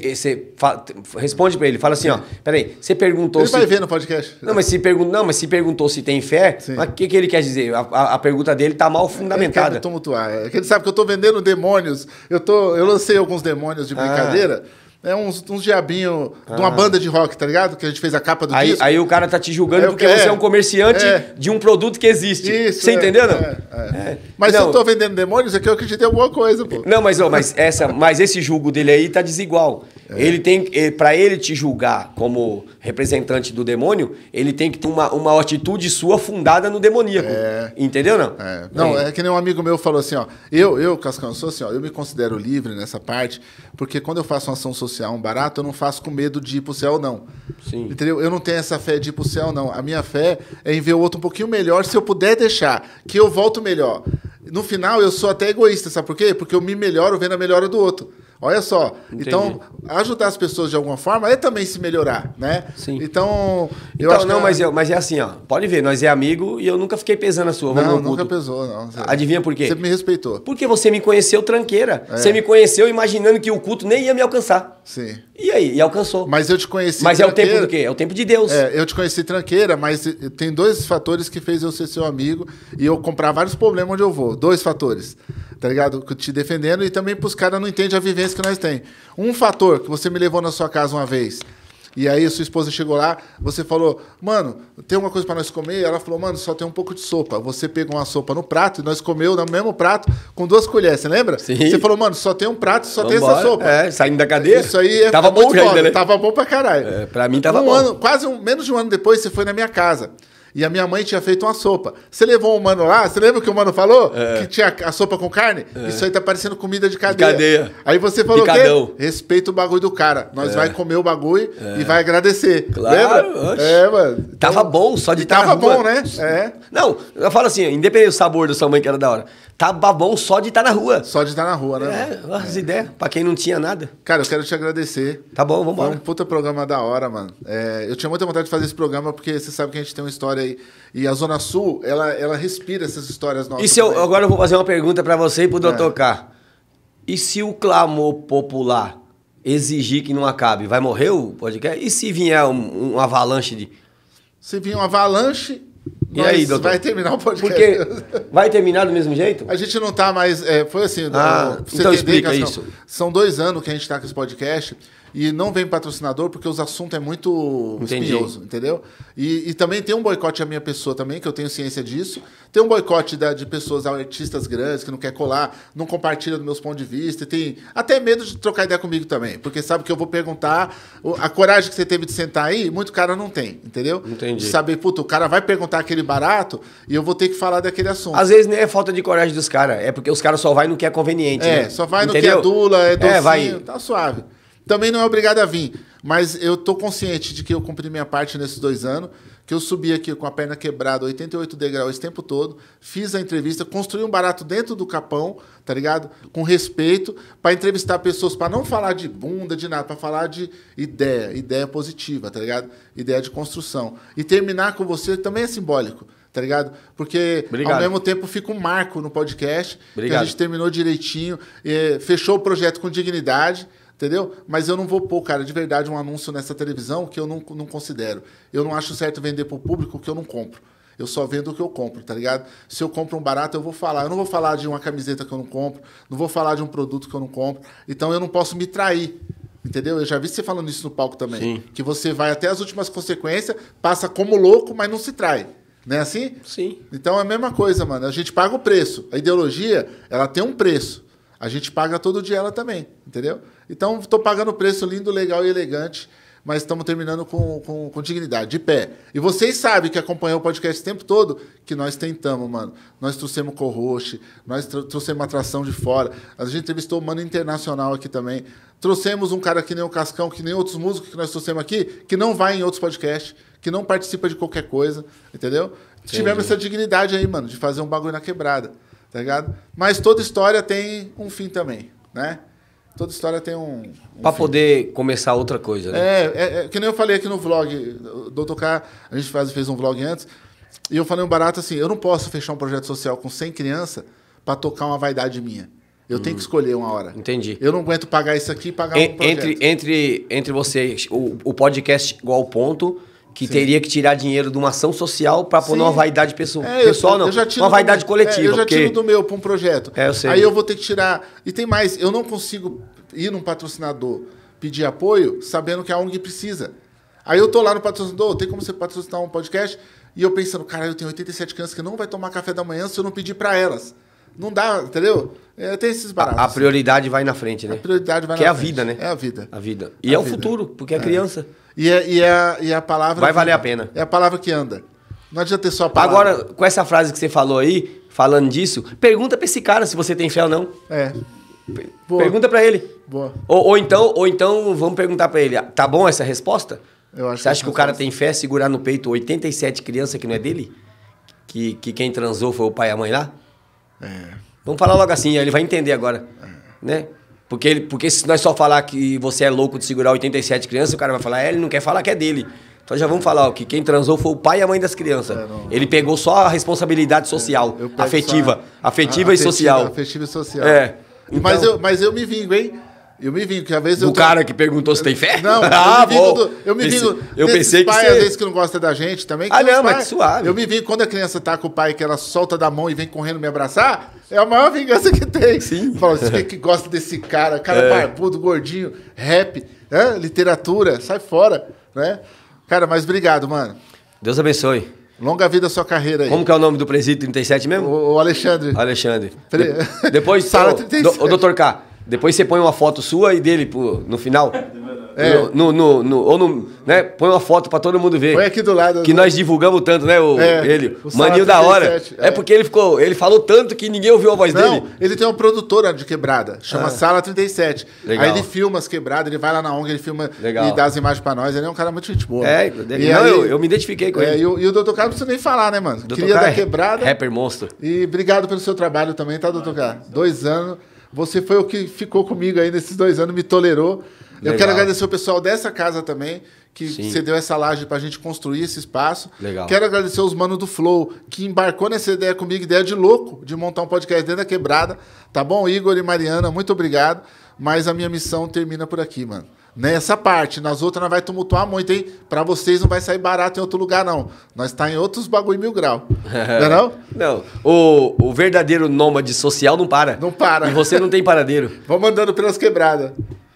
Você eh, responde para ele, fala assim, ó, peraí, você perguntou ele se... Ele vai ver no podcast. Não, mas se, pergun... não, mas se perguntou se tem fé, Sim. mas o que, que ele quer dizer? A, a, a pergunta dele tá mal fundamentada. Ele quer tumultuar, é ele sabe que eu tô vendendo demônios, eu, tô... eu lancei alguns demônios de ah. brincadeira... Ah é uns, uns diabinhos ah. de uma ah. banda de rock, tá ligado? Que a gente fez a capa do aí, disco. Aí o cara tá te julgando é, porque é, você é um comerciante é. de um produto que existe. Isso, você é, entendeu? É, é. Mas não. eu tô vendendo demônios, é que eu acredito em alguma coisa, pô. Não, mas, ó, mas, essa, mas esse julgo dele aí tá desigual. É. Ele tem eh, para ele te julgar como representante do demônio, ele tem que ter uma, uma atitude sua fundada no demoníaco. É. Entendeu não? É. Não, é. é. que nem um amigo meu falou assim, ó, eu, eu Cascão, eu sou assim, ó, eu me considero livre nessa parte, porque quando eu faço uma ação social, um barato, eu não faço com medo de ir pro céu não. Sim. Entendeu? Eu não tenho essa fé de ir pro céu não. A minha fé é em ver o outro um pouquinho melhor se eu puder deixar, que eu volto melhor. No final eu sou até egoísta, sabe por quê? Porque eu me melhoro vendo a melhora do outro. Olha só. Entendi. Então, ajudar as pessoas de alguma forma é também se melhorar, né? Sim. Então, eu então, acho não, que... mas, eu, mas é assim, ó. Pode ver, nós é amigo e eu nunca fiquei pesando a sua. Não, nunca pesou, não. Você... Adivinha por quê? Você me respeitou. Porque você me conheceu tranqueira. É. Você me conheceu imaginando que o culto nem ia me alcançar. Sim. E aí? E alcançou. Mas eu te conheci Mas tranqueira. é o tempo do quê? É o tempo de Deus. É, eu te conheci tranqueira, mas tem dois fatores que fez eu ser seu amigo e eu comprar vários problemas onde eu vou. Dois fatores tá ligado? Te defendendo e também pros caras não entendem a vivência que nós tem. Um fator que você me levou na sua casa uma vez. E aí sua esposa chegou lá, você falou, mano, tem uma coisa para nós comer? Ela falou, mano, só tem um pouco de sopa. Você pegou uma sopa no prato e nós comeu no mesmo prato com duas colheres, você lembra? Sim. Você falou, mano, só tem um prato, só tem essa sopa. É, saindo da cadeia. Isso aí é tava é bom ainda, né? Tava bom pra caralho. É, pra mim tava um bom. Ano, quase um, menos de um ano depois, você foi na minha casa. E a minha mãe tinha feito uma sopa. Você levou um mano lá, você lembra que o mano falou? É. Que tinha a sopa com carne? É. Isso aí tá parecendo comida de cadeia. De cadeia. Aí você falou que Respeita o bagulho do cara. Nós é. vai comer o bagulho é. e vai agradecer. Claro. Lembra? É, mano. Tava então, bom, só de e tá Tava bom, né? É. Não, eu falo assim, independente do sabor da sua mãe, que era da hora. Tava bom só de estar tá na rua. Só de estar tá na rua, né? É, as ideias, pra quem não tinha nada. Cara, eu quero te agradecer. Tá bom, vamos lá. Foi um puta programa da hora, mano. É, eu tinha muita vontade de fazer esse programa porque você sabe que a gente tem uma história e a Zona Sul, ela, ela respira essas histórias novas. E se eu, agora eu vou fazer uma pergunta para você e para o é. doutor é. K. E se o clamor popular exigir que não acabe, vai morrer o podcast? E se vier um, um avalanche de. Se vier um avalanche, e aí, doutor? Vai terminar o podcast. Porque vai terminar do mesmo jeito? A gente não tá mais. É, foi assim. Ah, você então explica isso. São dois anos que a gente tá com esse podcast e não vem patrocinador porque os assuntos é muito Entendi. espinhoso, entendeu? E, e, também tem um boicote à minha pessoa também, que eu tenho ciência disso. Tem um boicote da, de pessoas, artistas grandes, que não quer colar, não compartilha dos meus pontos de vista. E tem até medo de trocar ideia comigo também, porque sabe que eu vou perguntar. A coragem que você teve de sentar aí, muito cara não tem, entendeu? Entendi. De saber, puto, o cara vai perguntar aquele barato e eu vou ter que falar daquele assunto. Às vezes nem né, é falta de coragem dos caras, é porque os caras só vai no que é conveniente. É, né? só vai Entendeu? no que é dula, é docinho, é, vai... tá suave. Também não é obrigado a vir. Mas eu tô consciente de que eu cumpri minha parte nesses dois anos, que eu subi aqui com a perna quebrada, 88 degraus esse tempo todo, fiz a entrevista, construí um barato dentro do capão, tá ligado? Com respeito, para entrevistar pessoas, para não falar de bunda, de nada, para falar de ideia, ideia positiva, tá ligado? Ideia de construção. E terminar com você também é simbólico tá ligado? Porque Obrigado. ao mesmo tempo fica um marco no podcast, Obrigado. que a gente terminou direitinho, eh, fechou o projeto com dignidade, Entendeu? Mas eu não vou pôr, cara, de verdade, um anúncio nessa televisão que eu não, não considero. Eu não acho certo vender para o público que eu não compro. Eu só vendo o que eu compro, tá ligado? Se eu compro um barato, eu vou falar. Eu não vou falar de uma camiseta que eu não compro, não vou falar de um produto que eu não compro. Então eu não posso me trair. Entendeu? Eu já vi você falando isso no palco também. Sim. Que você vai até as últimas consequências, passa como louco, mas não se trai. Não é assim? Sim. Então é a mesma coisa, mano. A gente paga o preço. A ideologia, ela tem um preço. A gente paga todo dia ela também, entendeu? Então, estou pagando preço lindo, legal e elegante, mas estamos terminando com, com, com, dignidade, de pé. E vocês sabem que acompanhou o podcast o tempo todo, que nós tentamos, mano. Nós trouxemos Corroche, nós trouxemos atração de fora, a gente entrevistou o Mano Internacional aqui também. Trouxemos um cara que nem o Cascão, que nem outros músicos que nós trouxemos aqui, que não vai em outros podcasts, que não participa de qualquer coisa, entendeu? Entendi. Tivemos essa dignidade aí, mano, de fazer um bagulho na quebrada. Tá ligado? Mas toda história tem um fim também, né? Toda história tem um. um para poder começar outra coisa, né? É, é, é, que nem eu falei aqui no vlog, Doutor K, a gente faz, fez um vlog antes, e eu falei um barato assim: eu não posso fechar um projeto social com 100 crianças para tocar uma vaidade minha. Eu hum, tenho que hum. escolher uma hora. Entendi. Eu não aguento pagar isso aqui e pagar en, um projeto. Entre, entre, entre vocês, o, o podcast igual ponto que Sim. teria que tirar dinheiro de uma ação social para pôr uma vaidade pessoal. É, pessoal, eu, não. Eu já tiro uma vaidade meu, coletiva. É, eu já porque... tiro do meu para um projeto. É, eu sei. Aí eu vou ter que tirar. E tem mais, eu não consigo ir num patrocinador pedir apoio sabendo que a ONG precisa. Aí eu tô lá no patrocinador, tem como você patrocinar um podcast? E eu pensando, cara, eu tenho 87 crianças que não vai tomar café da manhã se eu não pedir para elas. Não dá, entendeu? É, tem esses baratos. A, a, prioridade vai na frente, né? A prioridade vai que é na é frente. Que é a vida, né? É a vida. A vida. É e é a é vida. o futuro, porque é, é. criança. E, é, e, é, e a palavra. Vai valer a pena. É a palavra que anda. Não adianta ter só a palavra. Agora, com essa frase que você falou aí, falando disso, pergunta pra esse cara se você tem fé ou não. É. Boa. Pergunta pra ele. Boa. Ou, ou, então, ou então vamos perguntar pra ele: tá bom essa resposta? Eu acho você acha que, tá que o cara tem fé segurar no peito 87 crianças que não é dele? Que, que quem transou foi o pai e a mãe lá? É. Vamos falar logo assim, ele vai entender agora. É. Né? Porque, ele, porque se nós só falar que você é louco de segurar 87 crianças, o cara vai falar, é, ele não quer falar que é dele. Então já vamos falar ó, que quem transou foi o pai e a mãe das crianças. É, não, ele pegou só a responsabilidade é, social, afetiva, afetiva, e social. Afetiva e social. É. Então, mas, eu, mas eu me vingo, hein? Eu me vingo, que às vezes. O tô... cara que perguntou se tem fé? Não, ah, eu me vingo. eu me pensei, vingo eu pensei que pai, você... às vezes que não gosta da gente também. Ah, não, mas que suave. Eu me vingo quando a criança tá com o pai, que ela solta da mão e vem correndo me abraçar. É a maior vingança que tem. Sim. Fala, você que gosta desse cara, cara é. barbudo, gordinho, rap, né? literatura, sai fora, né? Cara, mas obrigado, mano. Deus abençoe. Longa vida a sua carreira aí. Como que é o nome do presídio 37 mesmo? O, o Alexandre. Alexandre. Pre... De... Depois, Sala 37. o, o Dr. K. Depois você põe uma foto sua e dele pro, no final. É. No, no, no, ou no, né? Põe uma foto pra todo mundo ver. Põe aqui do lado. Que nós divulgamos tanto, né? O, é, ele, o Maninho da Hora. É. é. porque ele ficou. Ele falou tanto que ninguém ouviu a voz Não, dele. Ele tem uma produtora de quebrada, chama ah. Sala 37. Legal. Aí ele filma as quebradas, ele vai lá na ONG, ele filma legal. e dá as imagens pra nós. Ele é um cara muito gente boa. É, né? não, aí, eu, eu, me identifiquei com é, ele. E o, e o Dr. não precisa nem falar, né, mano? Dr. Queria K da é quebrada. Rapper monstro. E obrigado pelo seu trabalho também, tá, Dr. Carlos Dois anos. Você foi o que ficou comigo aí nesses dois anos, me tolerou. Legal. Eu quero agradecer o pessoal dessa casa também, que cedeu essa laje para a gente construir esse espaço. Legal. Quero agradecer os manos do Flow, que embarcou nessa ideia comigo, ideia de louco, de montar um podcast dentro da quebrada. Tá bom, Igor e Mariana? Muito obrigado. Mas a minha missão termina por aqui, mano nessa parte. Nas outras não vai tumultuar muito, hein? Pra vocês não vai sair barato em outro lugar, não. Nós está em outros bagulho mil grau. É. não é não? Não. O, o verdadeiro nômade social não para. Não para. E você não tem paradeiro. Vamos andando pelas quebradas.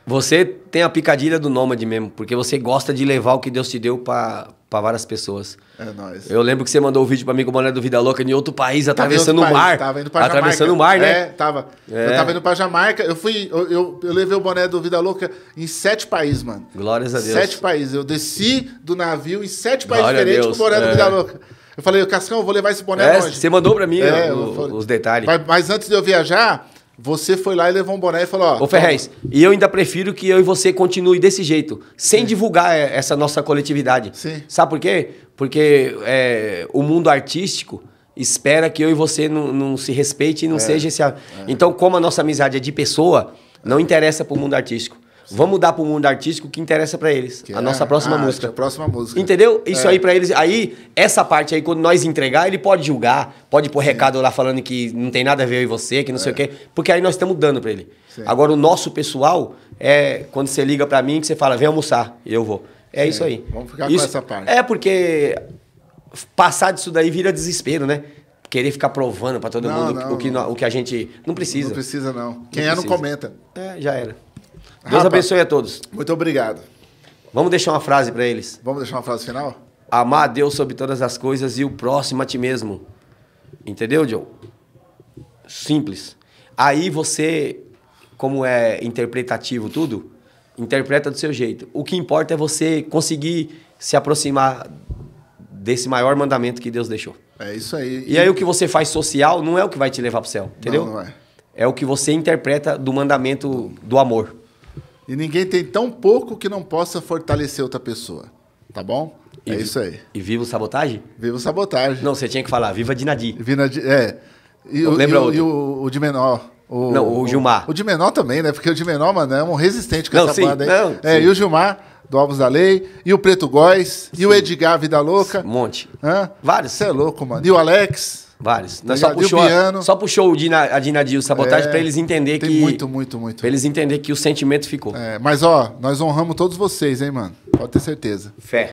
Você tem a picadilha do nômade mesmo, porque você gosta de levar o que Deus te deu para várias pessoas. É nóis. Eu lembro que você mandou o um vídeo para mim com o Mané do Vida Louca em outro país, tava atravessando outro o mar. País, tava indo pra atravessando Jamaica. o mar, né? É, tava. É. Eu tava indo pra Jamaica. Eu fui. Eu, eu, eu, levei o boné do Vida Louca em sete países, mano. Glórias a Deus. Sete países. Eu desci do navio em sete Glória países diferentes com o boné é. do Vida Louca. Eu falei, Cascão, eu vou levar esse boné é, longe. Você mandou para mim é, o, falei, os detalhes. Mas, mas antes de eu viajar. Você foi lá e levou um boné e falou: Ó. Ô Ferrez, e eu ainda prefiro que eu e você continue desse jeito, sem divulgar é, essa nossa coletividade. Sim. Sabe por quê? Porque é, o mundo artístico espera que eu e você não, não se respeite e não é. seja esse. É. Então, como a nossa amizade é de pessoa, não interessa para o mundo artístico. Vamos mudar pro mundo artístico o que interessa para eles. Que a é nossa próxima arte, música. A próxima música. Entendeu? Isso é. aí para eles. Aí, essa parte aí, quando nós entregar, ele pode julgar, pode pôr recado Sim. lá falando que não tem nada a ver eu e você, que não é. sei o quê. Porque aí nós estamos dando para ele. Sim. Agora, o nosso pessoal é quando você liga para mim que você fala, vem almoçar, eu vou. É Sim. isso aí. Vamos ficar isso, com essa parte. É porque passar disso daí vira desespero, né? querer ficar provando para todo não, mundo não, o, que, o que a gente não precisa. Não precisa, não. Quem é, não comenta. É, já era. Deus Rapaz, abençoe a todos. Muito obrigado. Vamos deixar uma frase para eles. Vamos deixar uma frase final? Amar a Deus sobre todas as coisas e o próximo a ti mesmo. Entendeu, Joe? Simples. Aí você, como é interpretativo tudo, interpreta do seu jeito. O que importa é você conseguir se aproximar desse maior mandamento que Deus deixou. É isso aí. E, e aí o que você faz social não é o que vai te levar para o céu, entendeu? Não, não é. É o que você interpreta do mandamento do amor. E ninguém tem tão pouco que não possa fortalecer outra pessoa. Tá bom? E é isso aí. E viva o sabotagem? Viva o sabotagem. Não, você tinha que falar, viva Dinadi. Viva é. E, o, Lembra e, outro? e o, o de menor. O, não, o Gilmar. O, o de menor também, né? Porque o de menor, mano, é um resistente com não, essa sim, banda aí. Não, é, sim. e o Gilmar, do Alves da Lei, e o Preto Góis, sim. e o Edgar Vida Louca. Um monte. Hã? Vários. Você é louco, mano. E o Alex. Vários. Então, só, puxou, só puxou o Dina, a Dina Dio Sabotagem é, para eles entenderem que. Muito, muito, muito. Pra eles entenderem que o sentimento ficou. É, mas, ó, nós honramos todos vocês, hein, mano? Pode ter certeza. Fé.